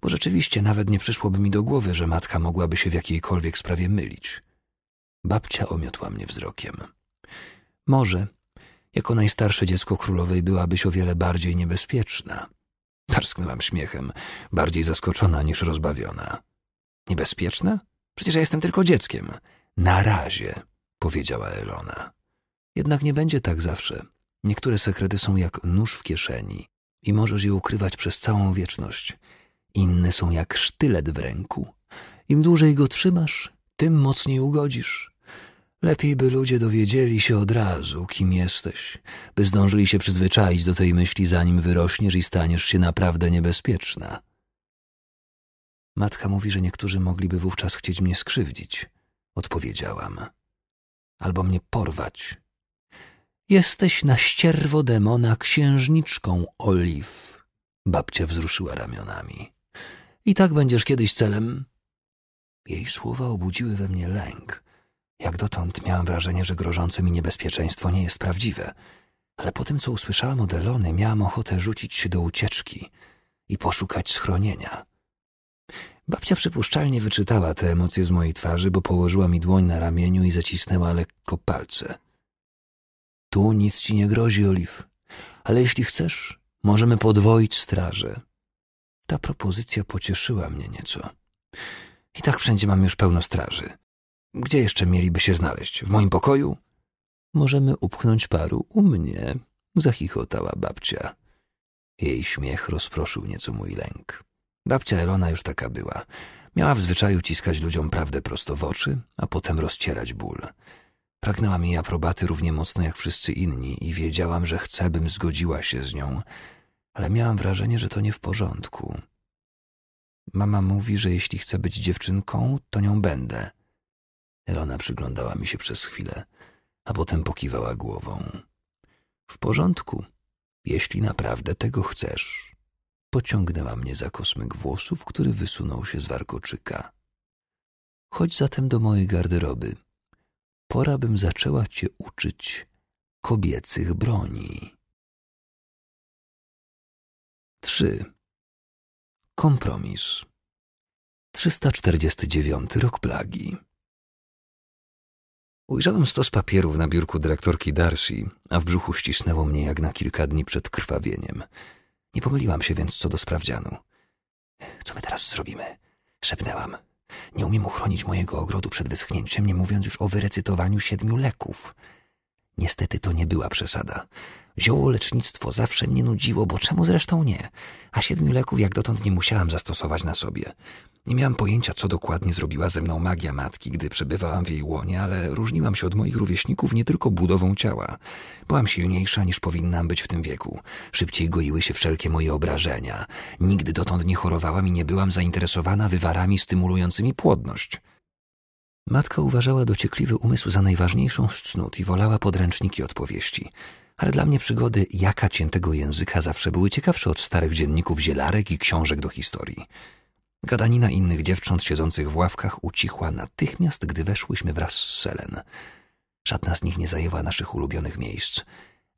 bo rzeczywiście nawet nie przyszłoby mi do głowy, że matka mogłaby się w jakiejkolwiek sprawie mylić. Babcia omiotła mnie wzrokiem. Może, jako najstarsze dziecko królowej, byłabyś o wiele bardziej niebezpieczna. Parsknęłam śmiechem, bardziej zaskoczona niż rozbawiona. Niebezpieczna? Przecież ja jestem tylko dzieckiem. Na razie, powiedziała Elona. Jednak nie będzie tak zawsze. Niektóre sekrety są jak nóż w kieszeni i możesz je ukrywać przez całą wieczność. Inne są jak sztylet w ręku. Im dłużej go trzymasz, tym mocniej ugodzisz. Lepiej by ludzie dowiedzieli się od razu, kim jesteś, by zdążyli się przyzwyczaić do tej myśli, zanim wyrośniesz i staniesz się naprawdę niebezpieczna. Matka mówi, że niektórzy mogliby wówczas chcieć mnie skrzywdzić, odpowiedziałam, albo mnie porwać Jesteś na ścierwo demona księżniczką oliw. Babcia wzruszyła ramionami. I tak będziesz kiedyś celem. Jej słowa obudziły we mnie lęk. Jak dotąd miałam wrażenie, że grożące mi niebezpieczeństwo nie jest prawdziwe. Ale po tym, co usłyszałam od Elony, miałam ochotę rzucić się do ucieczki i poszukać schronienia. Babcia przypuszczalnie wyczytała te emocje z mojej twarzy, bo położyła mi dłoń na ramieniu i zacisnęła lekko palce. Tu nic ci nie grozi, Oliw. Ale jeśli chcesz, możemy podwoić strażę. Ta propozycja pocieszyła mnie nieco. I tak wszędzie mam już pełno straży. Gdzie jeszcze mieliby się znaleźć? W moim pokoju? Możemy upchnąć paru u mnie, zachichotała babcia. Jej śmiech rozproszył nieco mój lęk. Babcia Elona już taka była. Miała w zwyczaju ciskać ludziom prawdę prosto w oczy, a potem rozcierać ból. Pragnęłam jej aprobaty równie mocno jak wszyscy inni i wiedziałam, że chcę, bym zgodziła się z nią, ale miałam wrażenie, że to nie w porządku. Mama mówi, że jeśli chcę być dziewczynką, to nią będę. Elona przyglądała mi się przez chwilę, a potem pokiwała głową. W porządku, jeśli naprawdę tego chcesz. Pociągnęła mnie za kosmyk włosów, który wysunął się z warkoczyka. Chodź zatem do mojej garderoby pora bym zaczęła cię uczyć kobiecych broni. 3. Kompromis. 349 rok plagi. Ujrzałem stos papierów na biurku dyrektorki Darcy, a w brzuchu ścisnęło mnie jak na kilka dni przed krwawieniem. Nie pomyliłam się więc co do sprawdzianu. Co my teraz zrobimy? Szepnęłam, nie umiem uchronić mojego ogrodu przed wyschnięciem, nie mówiąc już o wyrecytowaniu siedmiu leków. Niestety to nie była przesada. Zioło lecznictwo zawsze mnie nudziło, bo czemu zresztą nie? A siedmiu leków jak dotąd nie musiałam zastosować na sobie. Nie miałam pojęcia, co dokładnie zrobiła ze mną magia matki, gdy przebywałam w jej łonie, ale różniłam się od moich rówieśników nie tylko budową ciała. Byłam silniejsza niż powinnam być w tym wieku. Szybciej goiły się wszelkie moje obrażenia. Nigdy dotąd nie chorowałam i nie byłam zainteresowana wywarami stymulującymi płodność. Matka uważała dociekliwy umysł za najważniejszą z cnót i wolała podręczniki odpowieści. Ale dla mnie przygody jaka ciętego języka zawsze były ciekawsze od starych dzienników zielarek i książek do historii. Gadanina innych dziewcząt siedzących w ławkach ucichła natychmiast, gdy weszłyśmy wraz z Selen. Żadna z nich nie zajęła naszych ulubionych miejsc,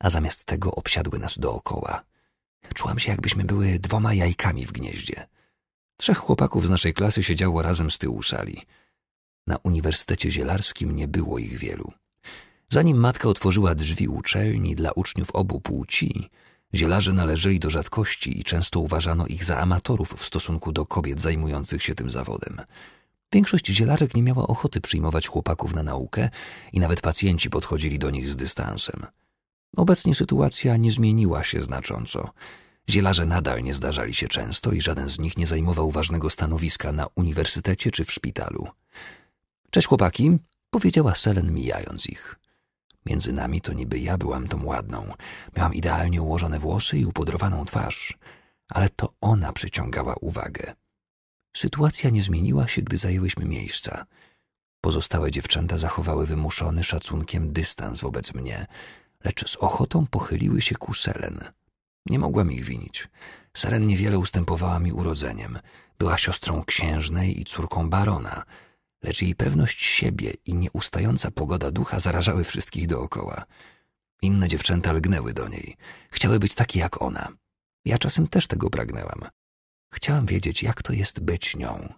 a zamiast tego obsiadły nas dookoła. Czułam się, jakbyśmy były dwoma jajkami w gnieździe. Trzech chłopaków z naszej klasy siedziało razem z tyłu sali – na Uniwersytecie Zielarskim nie było ich wielu. Zanim matka otworzyła drzwi uczelni dla uczniów obu płci, zielarze należeli do rzadkości i często uważano ich za amatorów w stosunku do kobiet zajmujących się tym zawodem. Większość zielarek nie miała ochoty przyjmować chłopaków na naukę i nawet pacjenci podchodzili do nich z dystansem. Obecnie sytuacja nie zmieniła się znacząco. Zielarze nadal nie zdarzali się często i żaden z nich nie zajmował ważnego stanowiska na uniwersytecie czy w szpitalu. Cześć chłopaki, powiedziała Selen mijając ich. Między nami to niby ja byłam tą ładną. Miałam idealnie ułożone włosy i upodrowaną twarz, ale to ona przyciągała uwagę. Sytuacja nie zmieniła się, gdy zajęłyśmy miejsca. Pozostałe dziewczęta zachowały wymuszony szacunkiem dystans wobec mnie, lecz z ochotą pochyliły się ku Selen. Nie mogłam ich winić. Selen niewiele ustępowała mi urodzeniem. Była siostrą księżnej i córką barona – lecz jej pewność siebie i nieustająca pogoda ducha zarażały wszystkich dookoła. Inne dziewczęta lgnęły do niej. Chciały być takie jak ona. Ja czasem też tego pragnęłam. Chciałam wiedzieć, jak to jest być nią.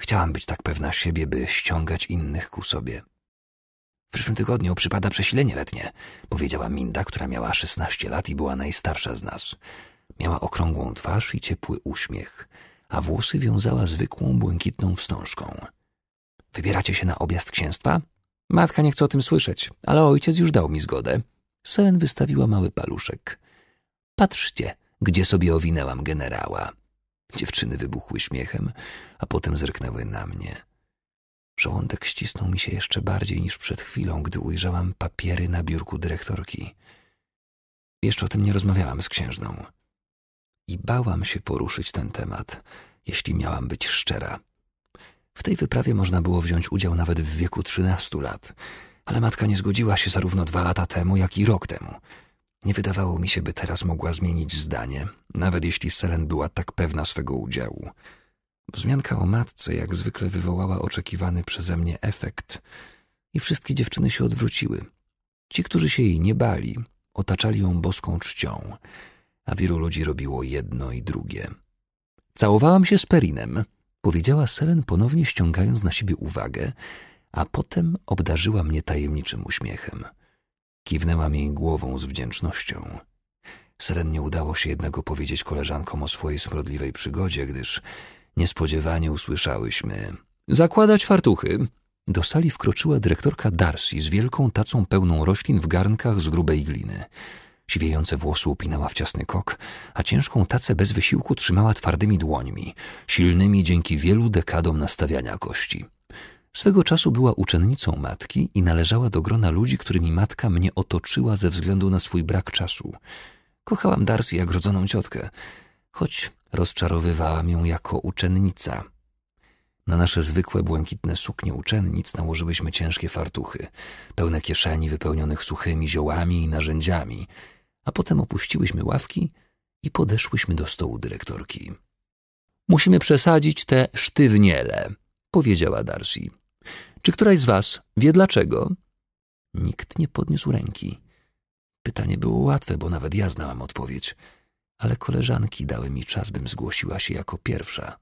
Chciałam być tak pewna siebie, by ściągać innych ku sobie. W przyszłym tygodniu przypada przesilenie letnie, powiedziała Minda, która miała 16 lat i była najstarsza z nas. Miała okrągłą twarz i ciepły uśmiech, a włosy wiązała zwykłą błękitną wstążką. Wybieracie się na objazd księstwa? Matka nie chce o tym słyszeć, ale ojciec już dał mi zgodę. Selen wystawiła mały paluszek. Patrzcie, gdzie sobie owinęłam generała. Dziewczyny wybuchły śmiechem, a potem zerknęły na mnie. Żołądek ścisnął mi się jeszcze bardziej niż przed chwilą, gdy ujrzałam papiery na biurku dyrektorki. Jeszcze o tym nie rozmawiałam z księżną. I bałam się poruszyć ten temat, jeśli miałam być szczera. W tej wyprawie można było wziąć udział nawet w wieku 13 lat, ale matka nie zgodziła się zarówno dwa lata temu, jak i rok temu. Nie wydawało mi się, by teraz mogła zmienić zdanie, nawet jeśli Selen była tak pewna swego udziału. Wzmianka o matce jak zwykle wywołała oczekiwany przeze mnie efekt i wszystkie dziewczyny się odwróciły. Ci, którzy się jej nie bali, otaczali ją boską czcią, a wielu ludzi robiło jedno i drugie. Całowałam się z Perinem, powiedziała Selen ponownie ściągając na siebie uwagę, a potem obdarzyła mnie tajemniczym uśmiechem. Kiwnęła mi głową z wdzięcznością. Selen nie udało się jednak opowiedzieć koleżankom o swojej smrodliwej przygodzie, gdyż niespodziewanie usłyszałyśmy Zakładać fartuchy! Do sali wkroczyła dyrektorka Darcy z wielką tacą pełną roślin w garnkach z grubej gliny – Siwiejące włosy upinała w ciasny kok, a ciężką tacę bez wysiłku trzymała twardymi dłońmi, silnymi dzięki wielu dekadom nastawiania kości. Swego czasu była uczennicą matki i należała do grona ludzi, którymi matka mnie otoczyła ze względu na swój brak czasu. Kochałam Darcy jak rodzoną ciotkę, choć rozczarowywałam ją jako uczennica. Na nasze zwykłe błękitne suknie uczennic nałożyłyśmy ciężkie fartuchy, pełne kieszeni wypełnionych suchymi ziołami i narzędziami – a potem opuściłyśmy ławki i podeszłyśmy do stołu dyrektorki. Musimy przesadzić te sztywniele, powiedziała Darcy. Czy któraś z was wie dlaczego? Nikt nie podniósł ręki. Pytanie było łatwe, bo nawet ja znałam odpowiedź, ale koleżanki dały mi czas, bym zgłosiła się jako pierwsza.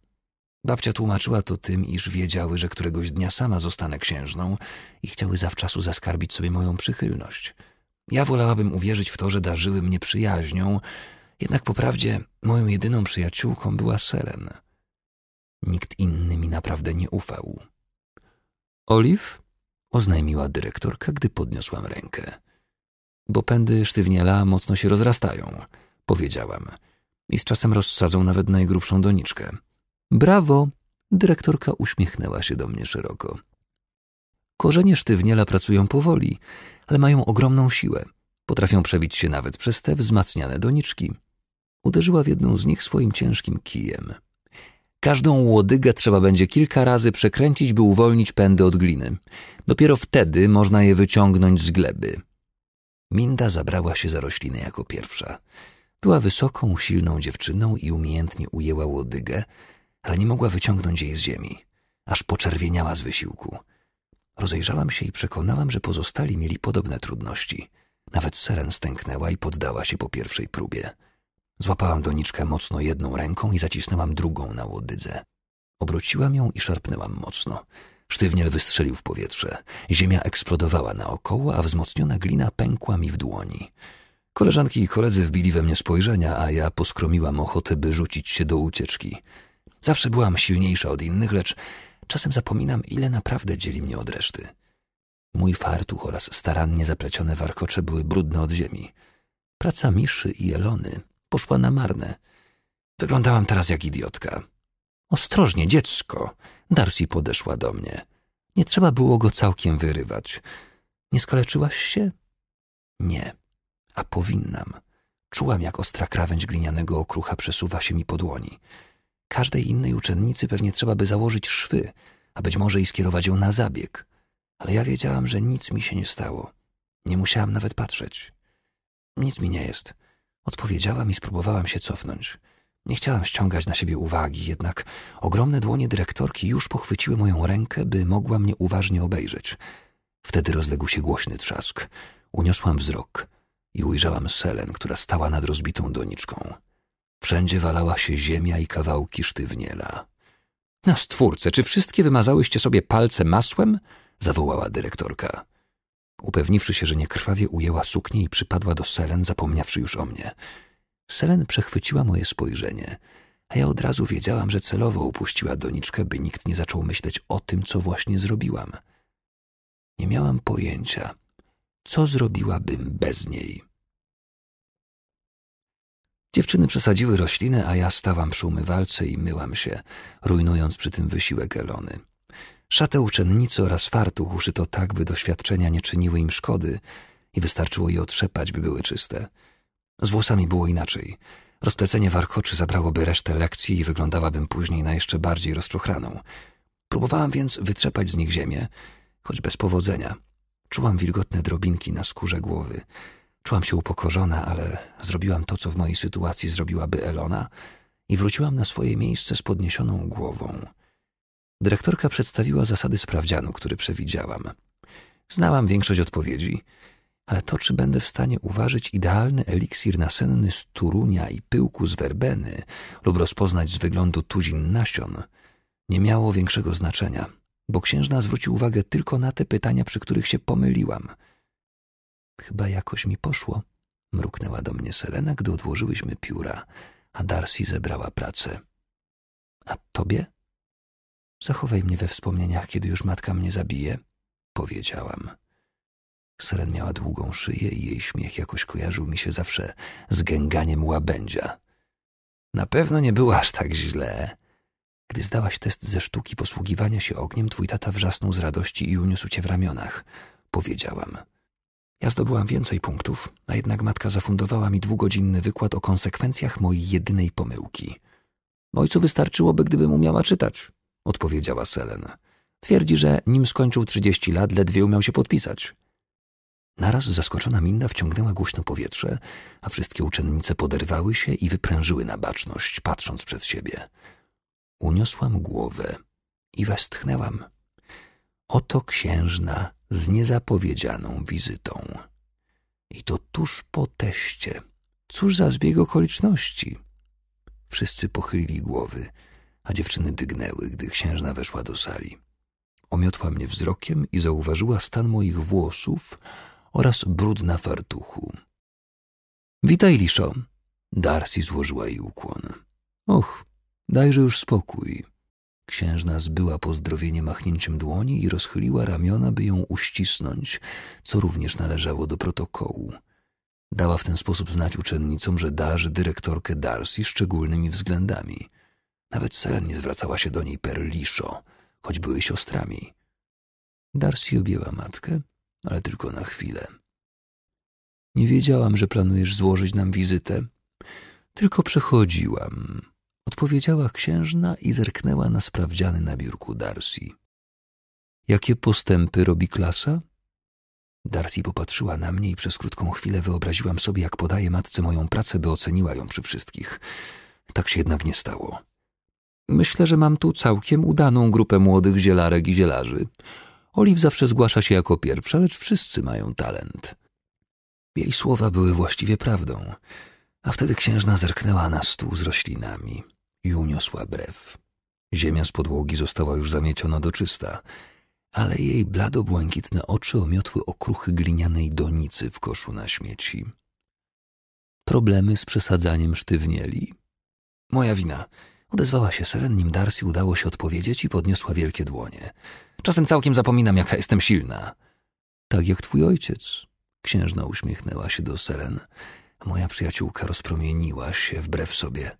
Babcia tłumaczyła to tym, iż wiedziały, że któregoś dnia sama zostanę księżną i chciały zawczasu zaskarbić sobie moją przychylność – ja wolałabym uwierzyć w to, że darzyły mnie przyjaźnią, jednak po prawdzie moją jedyną przyjaciółką była Selen. Nikt inny mi naprawdę nie ufał. Oliw? oznajmiła dyrektorka, gdy podniosłam rękę. Bo pędy sztywniela mocno się rozrastają, powiedziałam. I z czasem rozsadzą nawet najgrubszą doniczkę. Brawo! Dyrektorka uśmiechnęła się do mnie szeroko. Korzenie sztywniela pracują powoli, ale mają ogromną siłę. Potrafią przebić się nawet przez te wzmacniane doniczki. Uderzyła w jedną z nich swoim ciężkim kijem. Każdą łodygę trzeba będzie kilka razy przekręcić, by uwolnić pędy od gliny. Dopiero wtedy można je wyciągnąć z gleby. Minda zabrała się za roślinę jako pierwsza. Była wysoką, silną dziewczyną i umiejętnie ujęła łodygę, ale nie mogła wyciągnąć jej z ziemi. Aż poczerwieniała z wysiłku – Rozejrzałam się i przekonałam, że pozostali mieli podobne trudności. Nawet seren stęknęła i poddała się po pierwszej próbie. Złapałam doniczkę mocno jedną ręką i zacisnęłam drugą na łodydze. Obróciłam ją i szarpnęłam mocno. Sztywniel wystrzelił w powietrze. Ziemia eksplodowała naokoło, a wzmocniona glina pękła mi w dłoni. Koleżanki i koledzy wbili we mnie spojrzenia, a ja poskromiłam ochotę, by rzucić się do ucieczki. Zawsze byłam silniejsza od innych, lecz Czasem zapominam, ile naprawdę dzieli mnie od reszty. Mój fartuch oraz starannie zaplecione warkocze były brudne od ziemi. Praca Miszy i Elony poszła na marne. Wyglądałam teraz jak idiotka. Ostrożnie, dziecko! Darcy podeszła do mnie. Nie trzeba było go całkiem wyrywać. Nie skaleczyłaś się? Nie. A powinnam. Czułam, jak ostra krawędź glinianego okrucha przesuwa się mi po dłoni. Każdej innej uczennicy pewnie trzeba by założyć szwy, a być może i skierować ją na zabieg. Ale ja wiedziałam, że nic mi się nie stało. Nie musiałam nawet patrzeć. Nic mi nie jest. Odpowiedziałam i spróbowałam się cofnąć. Nie chciałam ściągać na siebie uwagi, jednak ogromne dłonie dyrektorki już pochwyciły moją rękę, by mogła mnie uważnie obejrzeć. Wtedy rozległ się głośny trzask. Uniosłam wzrok i ujrzałam Selen, która stała nad rozbitą doniczką. Wszędzie walała się ziemia i kawałki sztywniela. Na stwórce, czy wszystkie wymazałyście sobie palce masłem? zawołała dyrektorka. Upewniwszy się, że nie krwawie ujęła suknię i przypadła do Selen, zapomniawszy już o mnie. Selen przechwyciła moje spojrzenie, a ja od razu wiedziałam, że celowo upuściła doniczkę, by nikt nie zaczął myśleć o tym, co właśnie zrobiłam. Nie miałam pojęcia, co zrobiłabym bez niej. Dziewczyny przesadziły roślinę, a ja stałam przy umywalce i myłam się, rujnując przy tym wysiłek Elony. Szatę uczennicy oraz fartuch uszyto tak, by doświadczenia nie czyniły im szkody i wystarczyło je otrzepać, by były czyste. Z włosami było inaczej. Rozplecenie warkoczy zabrałoby resztę lekcji i wyglądałabym później na jeszcze bardziej rozczochraną. Próbowałam więc wytrzepać z nich ziemię, choć bez powodzenia. Czułam wilgotne drobinki na skórze głowy – Czułam się upokorzona, ale zrobiłam to, co w mojej sytuacji zrobiłaby Elona i wróciłam na swoje miejsce z podniesioną głową. Dyrektorka przedstawiła zasady sprawdzianu, który przewidziałam. Znałam większość odpowiedzi, ale to, czy będę w stanie uważać idealny eliksir nasenny z turunia i pyłku z werbeny lub rozpoznać z wyglądu tuzin nasion, nie miało większego znaczenia, bo księżna zwróciła uwagę tylko na te pytania, przy których się pomyliłam – Chyba jakoś mi poszło. Mruknęła do mnie Selena, gdy odłożyłyśmy pióra, a Darcy zebrała pracę. A tobie? Zachowaj mnie we wspomnieniach, kiedy już matka mnie zabije, powiedziałam. Seren miała długą szyję i jej śmiech jakoś kojarzył mi się zawsze z gęganiem łabędzia. Na pewno nie było aż tak źle. Gdy zdałaś test ze sztuki posługiwania się ogniem, twój tata wrzasnął z radości i uniósł cię w ramionach, powiedziałam. Ja zdobyłam więcej punktów, a jednak matka zafundowała mi dwugodzinny wykład o konsekwencjach mojej jedynej pomyłki. Ojcu wystarczyłoby, gdybym umiała czytać, odpowiedziała Selen. Twierdzi, że nim skończył trzydzieści lat, ledwie umiał się podpisać. Naraz zaskoczona Minda wciągnęła głośno powietrze, a wszystkie uczennice poderwały się i wyprężyły na baczność, patrząc przed siebie. Uniosłam głowę i westchnęłam. Oto księżna z niezapowiedzianą wizytą. I to tuż po teście. Cóż za zbieg okoliczności? Wszyscy pochylili głowy, a dziewczyny dygnęły, gdy księżna weszła do sali. Omiotła mnie wzrokiem i zauważyła stan moich włosów oraz brud na fartuchu. Witaj, Liszo. Darcy złożyła jej ukłon. Och, dajże już spokój. Księżna zbyła pozdrowienie machnięciem dłoni i rozchyliła ramiona, by ją uścisnąć, co również należało do protokołu. Dała w ten sposób znać uczennicom, że darzy dyrektorkę Darcy szczególnymi względami. Nawet Selen nie zwracała się do niej per liszo, choć były siostrami. Darcy objęła matkę, ale tylko na chwilę. Nie wiedziałam, że planujesz złożyć nam wizytę. Tylko przechodziłam, odpowiedziała księżna i zerknęła na sprawdziany na biurku Darcy. Jakie postępy robi klasa? Darcy popatrzyła na mnie i przez krótką chwilę wyobraziłam sobie, jak podaję matce moją pracę, by oceniła ją przy wszystkich. Tak się jednak nie stało. Myślę, że mam tu całkiem udaną grupę młodych zielarek i zielarzy. Oliw zawsze zgłasza się jako pierwsza, lecz wszyscy mają talent. Jej słowa były właściwie prawdą, a wtedy księżna zerknęła na stół z roślinami i uniosła brew. Ziemia z podłogi została już zamieciona do czysta, ale jej blado-błękitne oczy omiotły okruchy glinianej donicy w koszu na śmieci. Problemy z przesadzaniem sztywnieli. Moja wina. Odezwała się Seren, nim Darcy udało się odpowiedzieć i podniosła wielkie dłonie. Czasem całkiem zapominam, jaka jestem silna. Tak jak twój ojciec. Księżna uśmiechnęła się do Seren. Moja przyjaciółka rozpromieniła się wbrew sobie.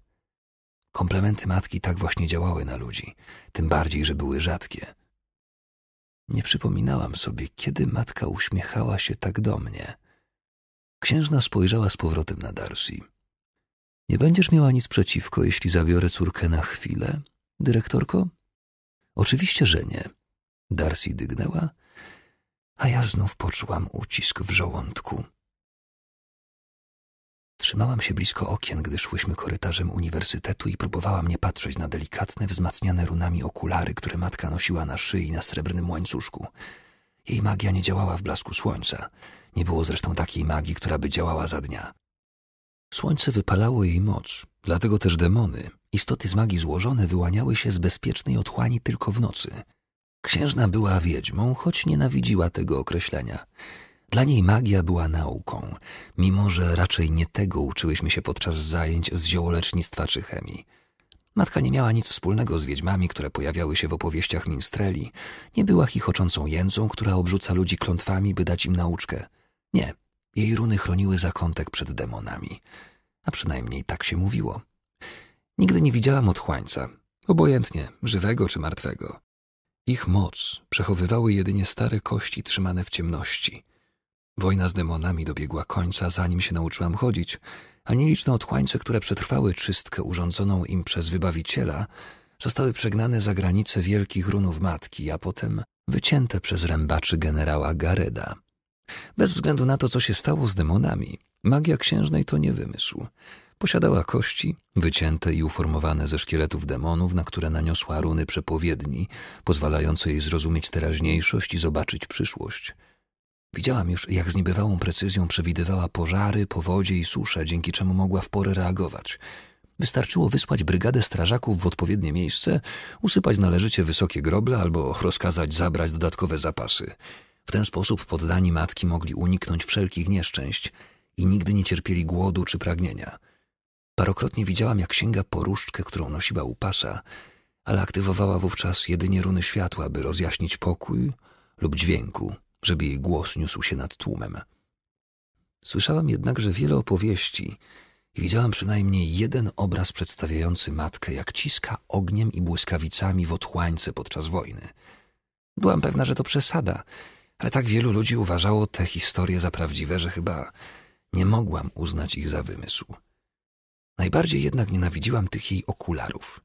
Komplementy matki tak właśnie działały na ludzi, tym bardziej, że były rzadkie. Nie przypominałam sobie, kiedy matka uśmiechała się tak do mnie. Księżna spojrzała z powrotem na Darcy. Nie będziesz miała nic przeciwko, jeśli zabiorę córkę na chwilę, dyrektorko? Oczywiście, że nie. Darcy dygnęła, a ja znów poczułam ucisk w żołądku. Trzymałam się blisko okien, gdy szłyśmy korytarzem uniwersytetu i próbowałam nie patrzeć na delikatne, wzmacniane runami okulary, które matka nosiła na szyi na srebrnym łańcuszku. Jej magia nie działała w blasku słońca. Nie było zresztą takiej magii, która by działała za dnia. Słońce wypalało jej moc, dlatego też demony, istoty z magii złożone, wyłaniały się z bezpiecznej otchłani tylko w nocy. Księżna była wiedźmą, choć nienawidziła tego określenia. Dla niej magia była nauką, mimo że raczej nie tego uczyłyśmy się podczas zajęć z ziołolecznictwa czy chemii. Matka nie miała nic wspólnego z wiedźmami, które pojawiały się w opowieściach minstreli. Nie była chichoczącą jędzą, która obrzuca ludzi klątwami, by dać im nauczkę. Nie, jej runy chroniły zakątek przed demonami. A przynajmniej tak się mówiło. Nigdy nie widziałam otchłańca, obojętnie, żywego czy martwego. Ich moc przechowywały jedynie stare kości trzymane w ciemności – Wojna z demonami dobiegła końca, zanim się nauczyłam chodzić, a nieliczne otchłańce, które przetrwały czystkę urządzoną im przez Wybawiciela, zostały przegnane za granice wielkich runów matki, a potem wycięte przez rębaczy generała Gareda. Bez względu na to, co się stało z demonami, magia księżnej to nie wymysł. Posiadała kości, wycięte i uformowane ze szkieletów demonów, na które naniosła runy przepowiedni, pozwalające jej zrozumieć teraźniejszość i zobaczyć przyszłość – Widziałam już, jak z niebywałą precyzją przewidywała pożary, powodzie i susze, dzięki czemu mogła w porę reagować. Wystarczyło wysłać brygadę strażaków w odpowiednie miejsce, usypać należycie wysokie groble albo rozkazać zabrać dodatkowe zapasy. W ten sposób poddani matki mogli uniknąć wszelkich nieszczęść i nigdy nie cierpieli głodu czy pragnienia. Parokrotnie widziałam, jak sięga po różdżkę, którą nosiła u pasa, ale aktywowała wówczas jedynie runy światła, by rozjaśnić pokój lub dźwięku żeby jej głos niósł się nad tłumem. Słyszałam jednakże wiele opowieści i widziałam przynajmniej jeden obraz przedstawiający matkę, jak ciska ogniem i błyskawicami w otchłańce podczas wojny. Byłam pewna, że to przesada, ale tak wielu ludzi uważało te historie za prawdziwe, że chyba nie mogłam uznać ich za wymysł. Najbardziej jednak nienawidziłam tych jej okularów.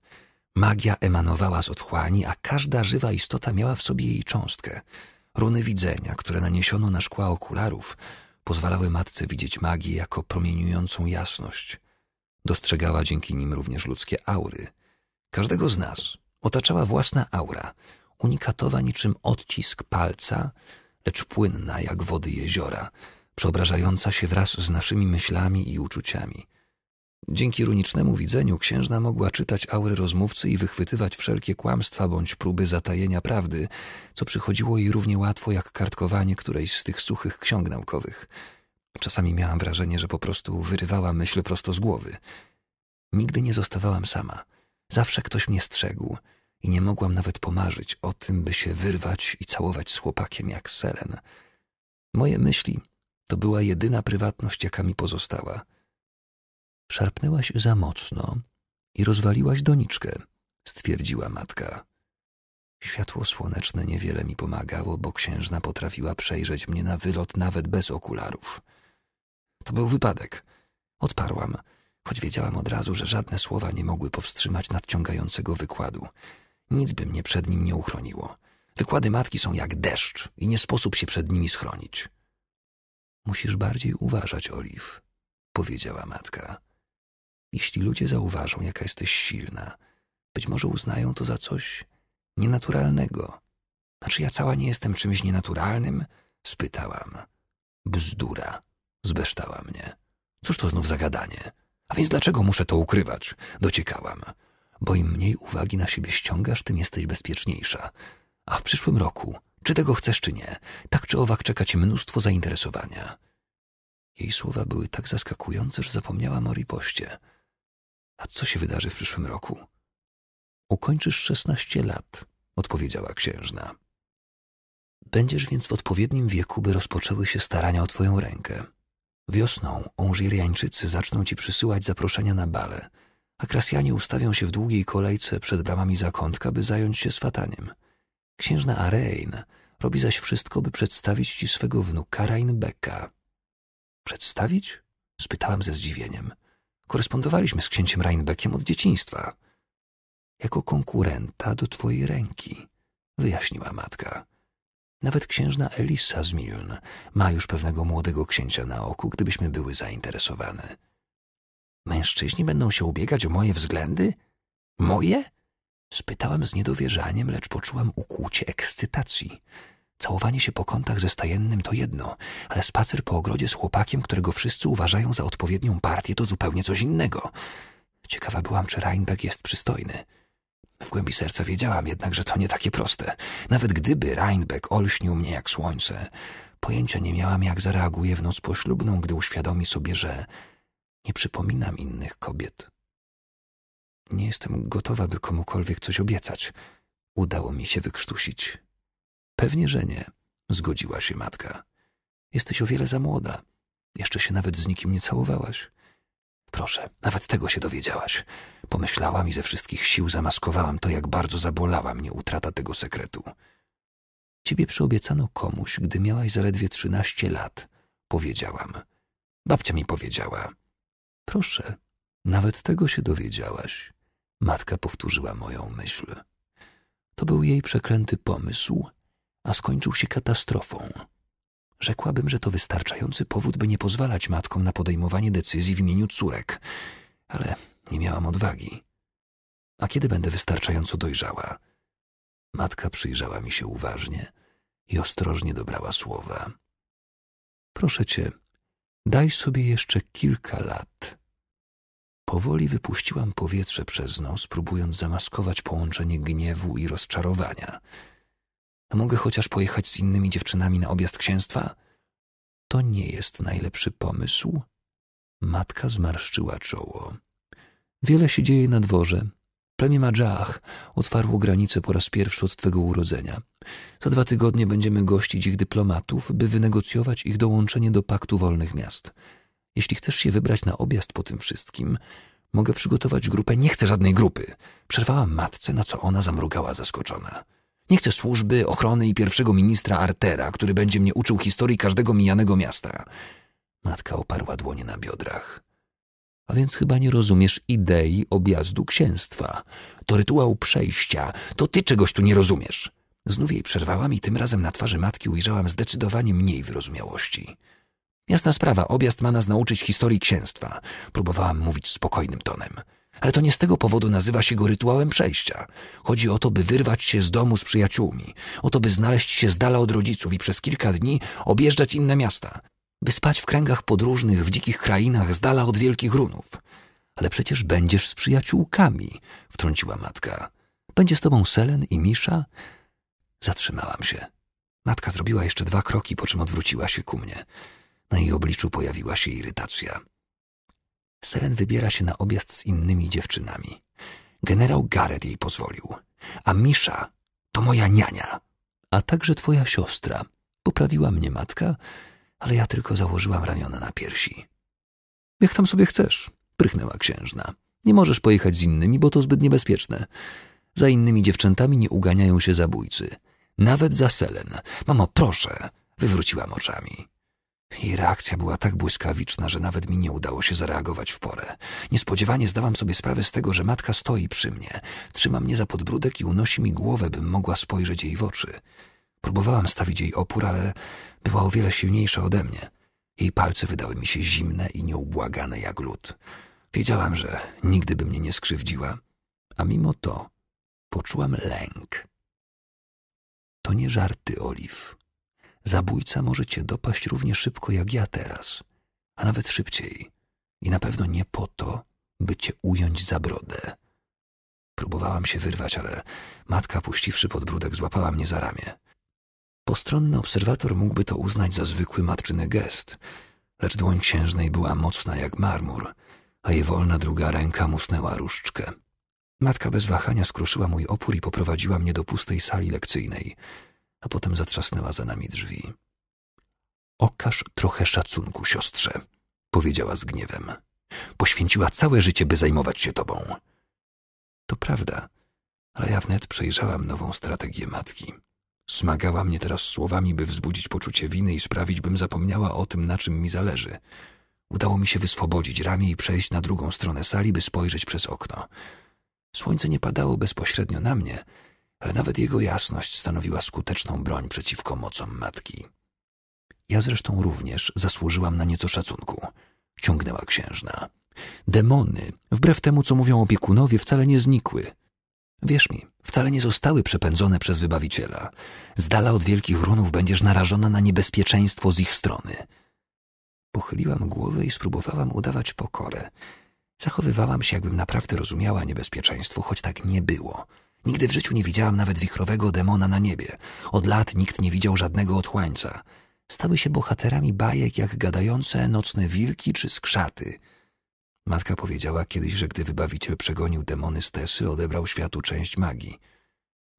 Magia emanowała z otchłani, a każda żywa istota miała w sobie jej cząstkę – Runy widzenia, które naniesiono na szkła okularów, pozwalały matce widzieć magię jako promieniującą jasność. Dostrzegała dzięki nim również ludzkie aury. Każdego z nas otaczała własna aura, unikatowa niczym odcisk palca, lecz płynna jak wody jeziora, przeobrażająca się wraz z naszymi myślami i uczuciami – Dzięki runicznemu widzeniu księżna mogła czytać aury rozmówcy i wychwytywać wszelkie kłamstwa bądź próby zatajenia prawdy, co przychodziło jej równie łatwo jak kartkowanie którejś z tych suchych ksiąg naukowych. Czasami miałam wrażenie, że po prostu wyrywała myśl prosto z głowy. Nigdy nie zostawałam sama. Zawsze ktoś mnie strzegł i nie mogłam nawet pomarzyć o tym, by się wyrwać i całować z chłopakiem jak selen. Moje myśli to była jedyna prywatność, jaka mi pozostała – Szarpnęłaś za mocno i rozwaliłaś doniczkę, stwierdziła matka. Światło słoneczne niewiele mi pomagało, bo księżna potrafiła przejrzeć mnie na wylot nawet bez okularów. To był wypadek. Odparłam, choć wiedziałam od razu, że żadne słowa nie mogły powstrzymać nadciągającego wykładu. Nic by mnie przed nim nie uchroniło. Wykłady matki są jak deszcz i nie sposób się przed nimi schronić. Musisz bardziej uważać, Oliw, powiedziała matka. Jeśli ludzie zauważą, jaka jesteś silna, być może uznają to za coś nienaturalnego. A czy ja cała nie jestem czymś nienaturalnym? spytałam. Bzdura, zbeształa mnie. Cóż to znów zagadanie? A więc dlaczego muszę to ukrywać? Dociekałam. Bo im mniej uwagi na siebie ściągasz, tym jesteś bezpieczniejsza. A w przyszłym roku, czy tego chcesz, czy nie, tak czy owak czeka cię mnóstwo zainteresowania. Jej słowa były tak zaskakujące, że zapomniałam o ripoście. A co się wydarzy w przyszłym roku? Ukończysz szesnaście lat, odpowiedziała księżna. Będziesz więc w odpowiednim wieku, by rozpoczęły się starania o twoją rękę. Wiosną Onżiriańczycy zaczną ci przysyłać zaproszenia na bale, a krasjanie ustawią się w długiej kolejce przed bramami zakątka, by zająć się swataniem. Księżna Arein robi zaś wszystko, by przedstawić ci swego wnuka Rainbeka. Przedstawić? spytałam ze zdziwieniem. Korespondowaliśmy z księciem Reinbeckiem od dzieciństwa. Jako konkurenta do twojej ręki, wyjaśniła matka. Nawet księżna Elisa z Miln ma już pewnego młodego księcia na oku, gdybyśmy były zainteresowane. Mężczyźni będą się ubiegać o moje względy? Moje? Spytałem z niedowierzaniem, lecz poczułam ukłucie ekscytacji. Całowanie się po kątach ze stajennym to jedno, ale spacer po ogrodzie z chłopakiem, którego wszyscy uważają za odpowiednią partię, to zupełnie coś innego. Ciekawa byłam, czy Reinbeck jest przystojny. W głębi serca wiedziałam jednak, że to nie takie proste. Nawet gdyby Reinbeck olśnił mnie jak słońce, pojęcia nie miałam, jak zareaguje w noc poślubną, gdy uświadomi sobie, że nie przypominam innych kobiet. Nie jestem gotowa, by komukolwiek coś obiecać. Udało mi się wykrztusić. Pewnie, że nie, zgodziła się matka. Jesteś o wiele za młoda. Jeszcze się nawet z nikim nie całowałaś. Proszę, nawet tego się dowiedziałaś. Pomyślałam i ze wszystkich sił zamaskowałam to, jak bardzo zabolała mnie utrata tego sekretu. Ciebie przyobiecano komuś, gdy miałaś zaledwie trzynaście lat, powiedziałam. Babcia mi powiedziała. Proszę, nawet tego się dowiedziałaś. Matka powtórzyła moją myśl. To był jej przeklęty pomysł, a skończył się katastrofą. Rzekłabym, że to wystarczający powód, by nie pozwalać matkom na podejmowanie decyzji w imieniu córek, ale nie miałam odwagi. A kiedy będę wystarczająco dojrzała? Matka przyjrzała mi się uważnie i ostrożnie dobrała słowa. Proszę cię, daj sobie jeszcze kilka lat. Powoli wypuściłam powietrze przez nos, próbując zamaskować połączenie gniewu i rozczarowania a mogę chociaż pojechać z innymi dziewczynami na objazd księstwa? To nie jest najlepszy pomysł. Matka zmarszczyła czoło. Wiele się dzieje na dworze. Premier Madżach otwarło granice po raz pierwszy od twego urodzenia. Za dwa tygodnie będziemy gościć ich dyplomatów, by wynegocjować ich dołączenie do Paktu Wolnych Miast. Jeśli chcesz się wybrać na objazd po tym wszystkim, mogę przygotować grupę. Nie chcę żadnej grupy! Przerwałam matce, na co ona zamrugała zaskoczona. Nie chcę służby, ochrony i pierwszego ministra Artera, który będzie mnie uczył historii każdego mijanego miasta. Matka oparła dłonie na biodrach. A więc chyba nie rozumiesz idei objazdu księstwa. To rytuał przejścia. To ty czegoś tu nie rozumiesz. Znów jej przerwałam i tym razem na twarzy matki ujrzałam zdecydowanie mniej wyrozumiałości. Jasna sprawa, objazd ma nas nauczyć historii księstwa. Próbowałam mówić spokojnym tonem. Ale to nie z tego powodu nazywa się go rytuałem przejścia. Chodzi o to, by wyrwać się z domu z przyjaciółmi, o to, by znaleźć się z dala od rodziców i przez kilka dni objeżdżać inne miasta, by spać w kręgach podróżnych w dzikich krainach z dala od wielkich runów. Ale przecież będziesz z przyjaciółkami, wtrąciła matka. Będzie z tobą Selen i Misza? Zatrzymałam się. Matka zrobiła jeszcze dwa kroki, po czym odwróciła się ku mnie. Na jej obliczu pojawiła się irytacja. Selen wybiera się na objazd z innymi dziewczynami. Generał Garrett jej pozwolił. A Misza to moja niania, a także twoja siostra. Poprawiła mnie matka, ale ja tylko założyłam ramiona na piersi. Jak tam sobie chcesz, prychnęła księżna. Nie możesz pojechać z innymi, bo to zbyt niebezpieczne. Za innymi dziewczętami nie uganiają się zabójcy. Nawet za Selen. Mamo, proszę, wywróciłam oczami. Jej reakcja była tak błyskawiczna, że nawet mi nie udało się zareagować w porę. Niespodziewanie zdałam sobie sprawę z tego, że matka stoi przy mnie, trzyma mnie za podbródek i unosi mi głowę, bym mogła spojrzeć jej w oczy. Próbowałam stawić jej opór, ale była o wiele silniejsza ode mnie. Jej palce wydały mi się zimne i nieubłagane jak lód. Wiedziałam, że nigdy by mnie nie skrzywdziła, a mimo to poczułam lęk. To nie żarty, Oliw. Zabójca może cię dopaść równie szybko jak ja teraz, a nawet szybciej. I na pewno nie po to, by cię ująć za brodę. Próbowałam się wyrwać, ale matka, puściwszy podbródek, złapała mnie za ramię. Postronny obserwator mógłby to uznać za zwykły matczyny gest, lecz dłoń księżnej była mocna jak marmur, a jej wolna druga ręka musnęła różdżkę. Matka bez wahania skruszyła mój opór i poprowadziła mnie do pustej sali lekcyjnej – a potem zatrzasnęła za nami drzwi. Okaż trochę szacunku, siostrze, powiedziała z gniewem. Poświęciła całe życie, by zajmować się tobą. To prawda, ale ja wnet przejrzałam nową strategię matki. Smagała mnie teraz słowami, by wzbudzić poczucie winy i sprawić, bym zapomniała o tym, na czym mi zależy. Udało mi się wyswobodzić ramię i przejść na drugą stronę sali, by spojrzeć przez okno. Słońce nie padało bezpośrednio na mnie, ale nawet jego jasność stanowiła skuteczną broń przeciwko mocom matki. Ja zresztą również zasłużyłam na nieco szacunku, ciągnęła księżna. Demony, wbrew temu co mówią opiekunowie, wcale nie znikły. Wierz mi, wcale nie zostały przepędzone przez wybawiciela. Z dala od wielkich runów będziesz narażona na niebezpieczeństwo z ich strony. Pochyliłam głowę i spróbowałam udawać pokorę. Zachowywałam się, jakbym naprawdę rozumiała niebezpieczeństwo, choć tak nie było. Nigdy w życiu nie widziałam nawet wichrowego demona na niebie. Od lat nikt nie widział żadnego otchłańca. Stały się bohaterami bajek jak gadające nocne wilki czy skrzaty. Matka powiedziała kiedyś, że gdy wybawiciel przegonił demony z Tesy, odebrał światu część magii.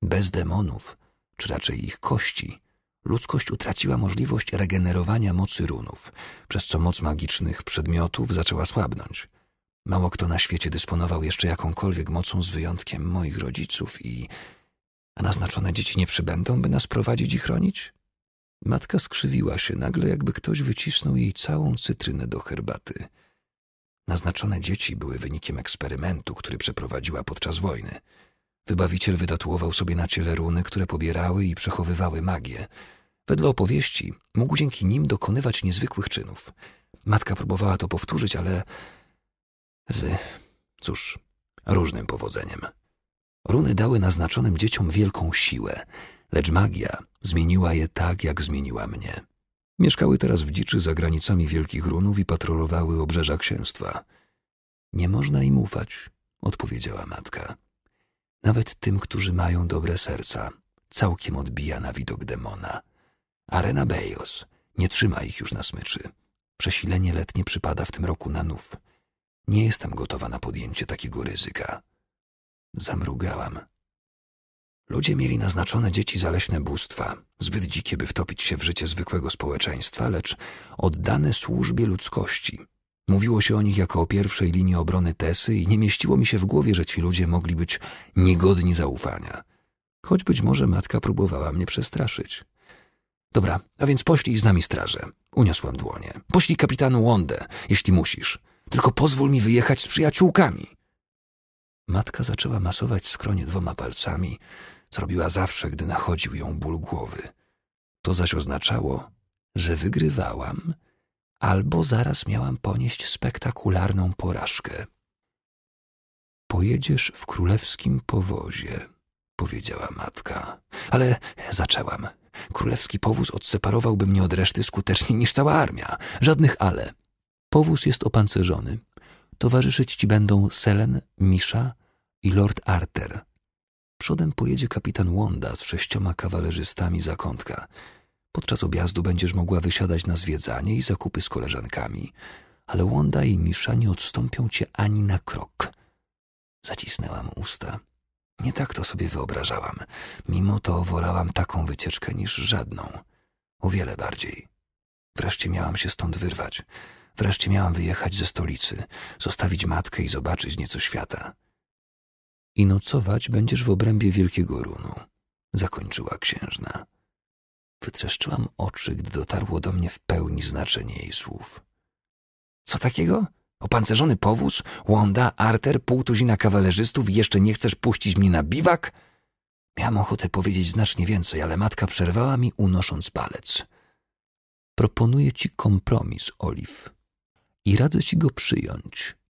Bez demonów, czy raczej ich kości, ludzkość utraciła możliwość regenerowania mocy runów, przez co moc magicznych przedmiotów zaczęła słabnąć. Mało kto na świecie dysponował jeszcze jakąkolwiek mocą z wyjątkiem moich rodziców i... A naznaczone dzieci nie przybędą, by nas prowadzić i chronić? Matka skrzywiła się nagle, jakby ktoś wycisnął jej całą cytrynę do herbaty. Naznaczone dzieci były wynikiem eksperymentu, który przeprowadziła podczas wojny. Wybawiciel wydatuował sobie na ciele runy, które pobierały i przechowywały magię. Wedle opowieści mógł dzięki nim dokonywać niezwykłych czynów. Matka próbowała to powtórzyć, ale z, cóż, różnym powodzeniem. Runy dały naznaczonym dzieciom wielką siłę, lecz magia zmieniła je tak, jak zmieniła mnie. Mieszkały teraz w dziczy za granicami wielkich runów i patrolowały obrzeża księstwa. Nie można im ufać, odpowiedziała matka. Nawet tym, którzy mają dobre serca, całkiem odbija na widok demona. Arena Bejos nie trzyma ich już na smyczy. Przesilenie letnie przypada w tym roku na nów. Nie jestem gotowa na podjęcie takiego ryzyka. Zamrugałam. Ludzie mieli naznaczone dzieci zaleśne bóstwa, zbyt dzikie, by wtopić się w życie zwykłego społeczeństwa, lecz oddane służbie ludzkości. Mówiło się o nich jako o pierwszej linii obrony Tesy i nie mieściło mi się w głowie, że ci ludzie mogli być niegodni zaufania. Choć być może matka próbowała mnie przestraszyć. Dobra, a więc poślij z nami strażę. Uniosłam dłonie. Poślij kapitanu Łądę, jeśli musisz. Tylko pozwól mi wyjechać z przyjaciółkami. Matka zaczęła masować skronie dwoma palcami, co robiła zawsze, gdy nachodził ją ból głowy. To zaś oznaczało, że wygrywałam albo zaraz miałam ponieść spektakularną porażkę. Pojedziesz w królewskim powozie, powiedziała matka. Ale zaczęłam. Królewski powóz odseparowałby mnie od reszty skuteczniej niż cała armia. Żadnych ale. Powóz jest opancerzony. Towarzyszyć ci będą Selen, Misza i Lord Arter. Przodem pojedzie kapitan Wanda z sześcioma kawalerzystami zakątka. Podczas objazdu będziesz mogła wysiadać na zwiedzanie i zakupy z koleżankami, ale Wanda i Misza nie odstąpią cię ani na krok. Zacisnęłam usta. Nie tak to sobie wyobrażałam. Mimo to wolałam taką wycieczkę niż żadną. O wiele bardziej. Wreszcie miałam się stąd wyrwać. Wreszcie miałam wyjechać ze stolicy, zostawić matkę i zobaczyć nieco świata. I nocować będziesz w obrębie wielkiego runu, zakończyła księżna. Wytrzeszczyłam oczy, gdy dotarło do mnie w pełni znaczenie jej słów. Co takiego? Opancerzony powóz? Łąda, arter, pół tuzina kawalerzystów i jeszcze nie chcesz puścić mnie na biwak? Miałam ochotę powiedzieć znacznie więcej, ale matka przerwała mi, unosząc palec. Proponuję ci kompromis, Oliw i radzę ci go przyjąć.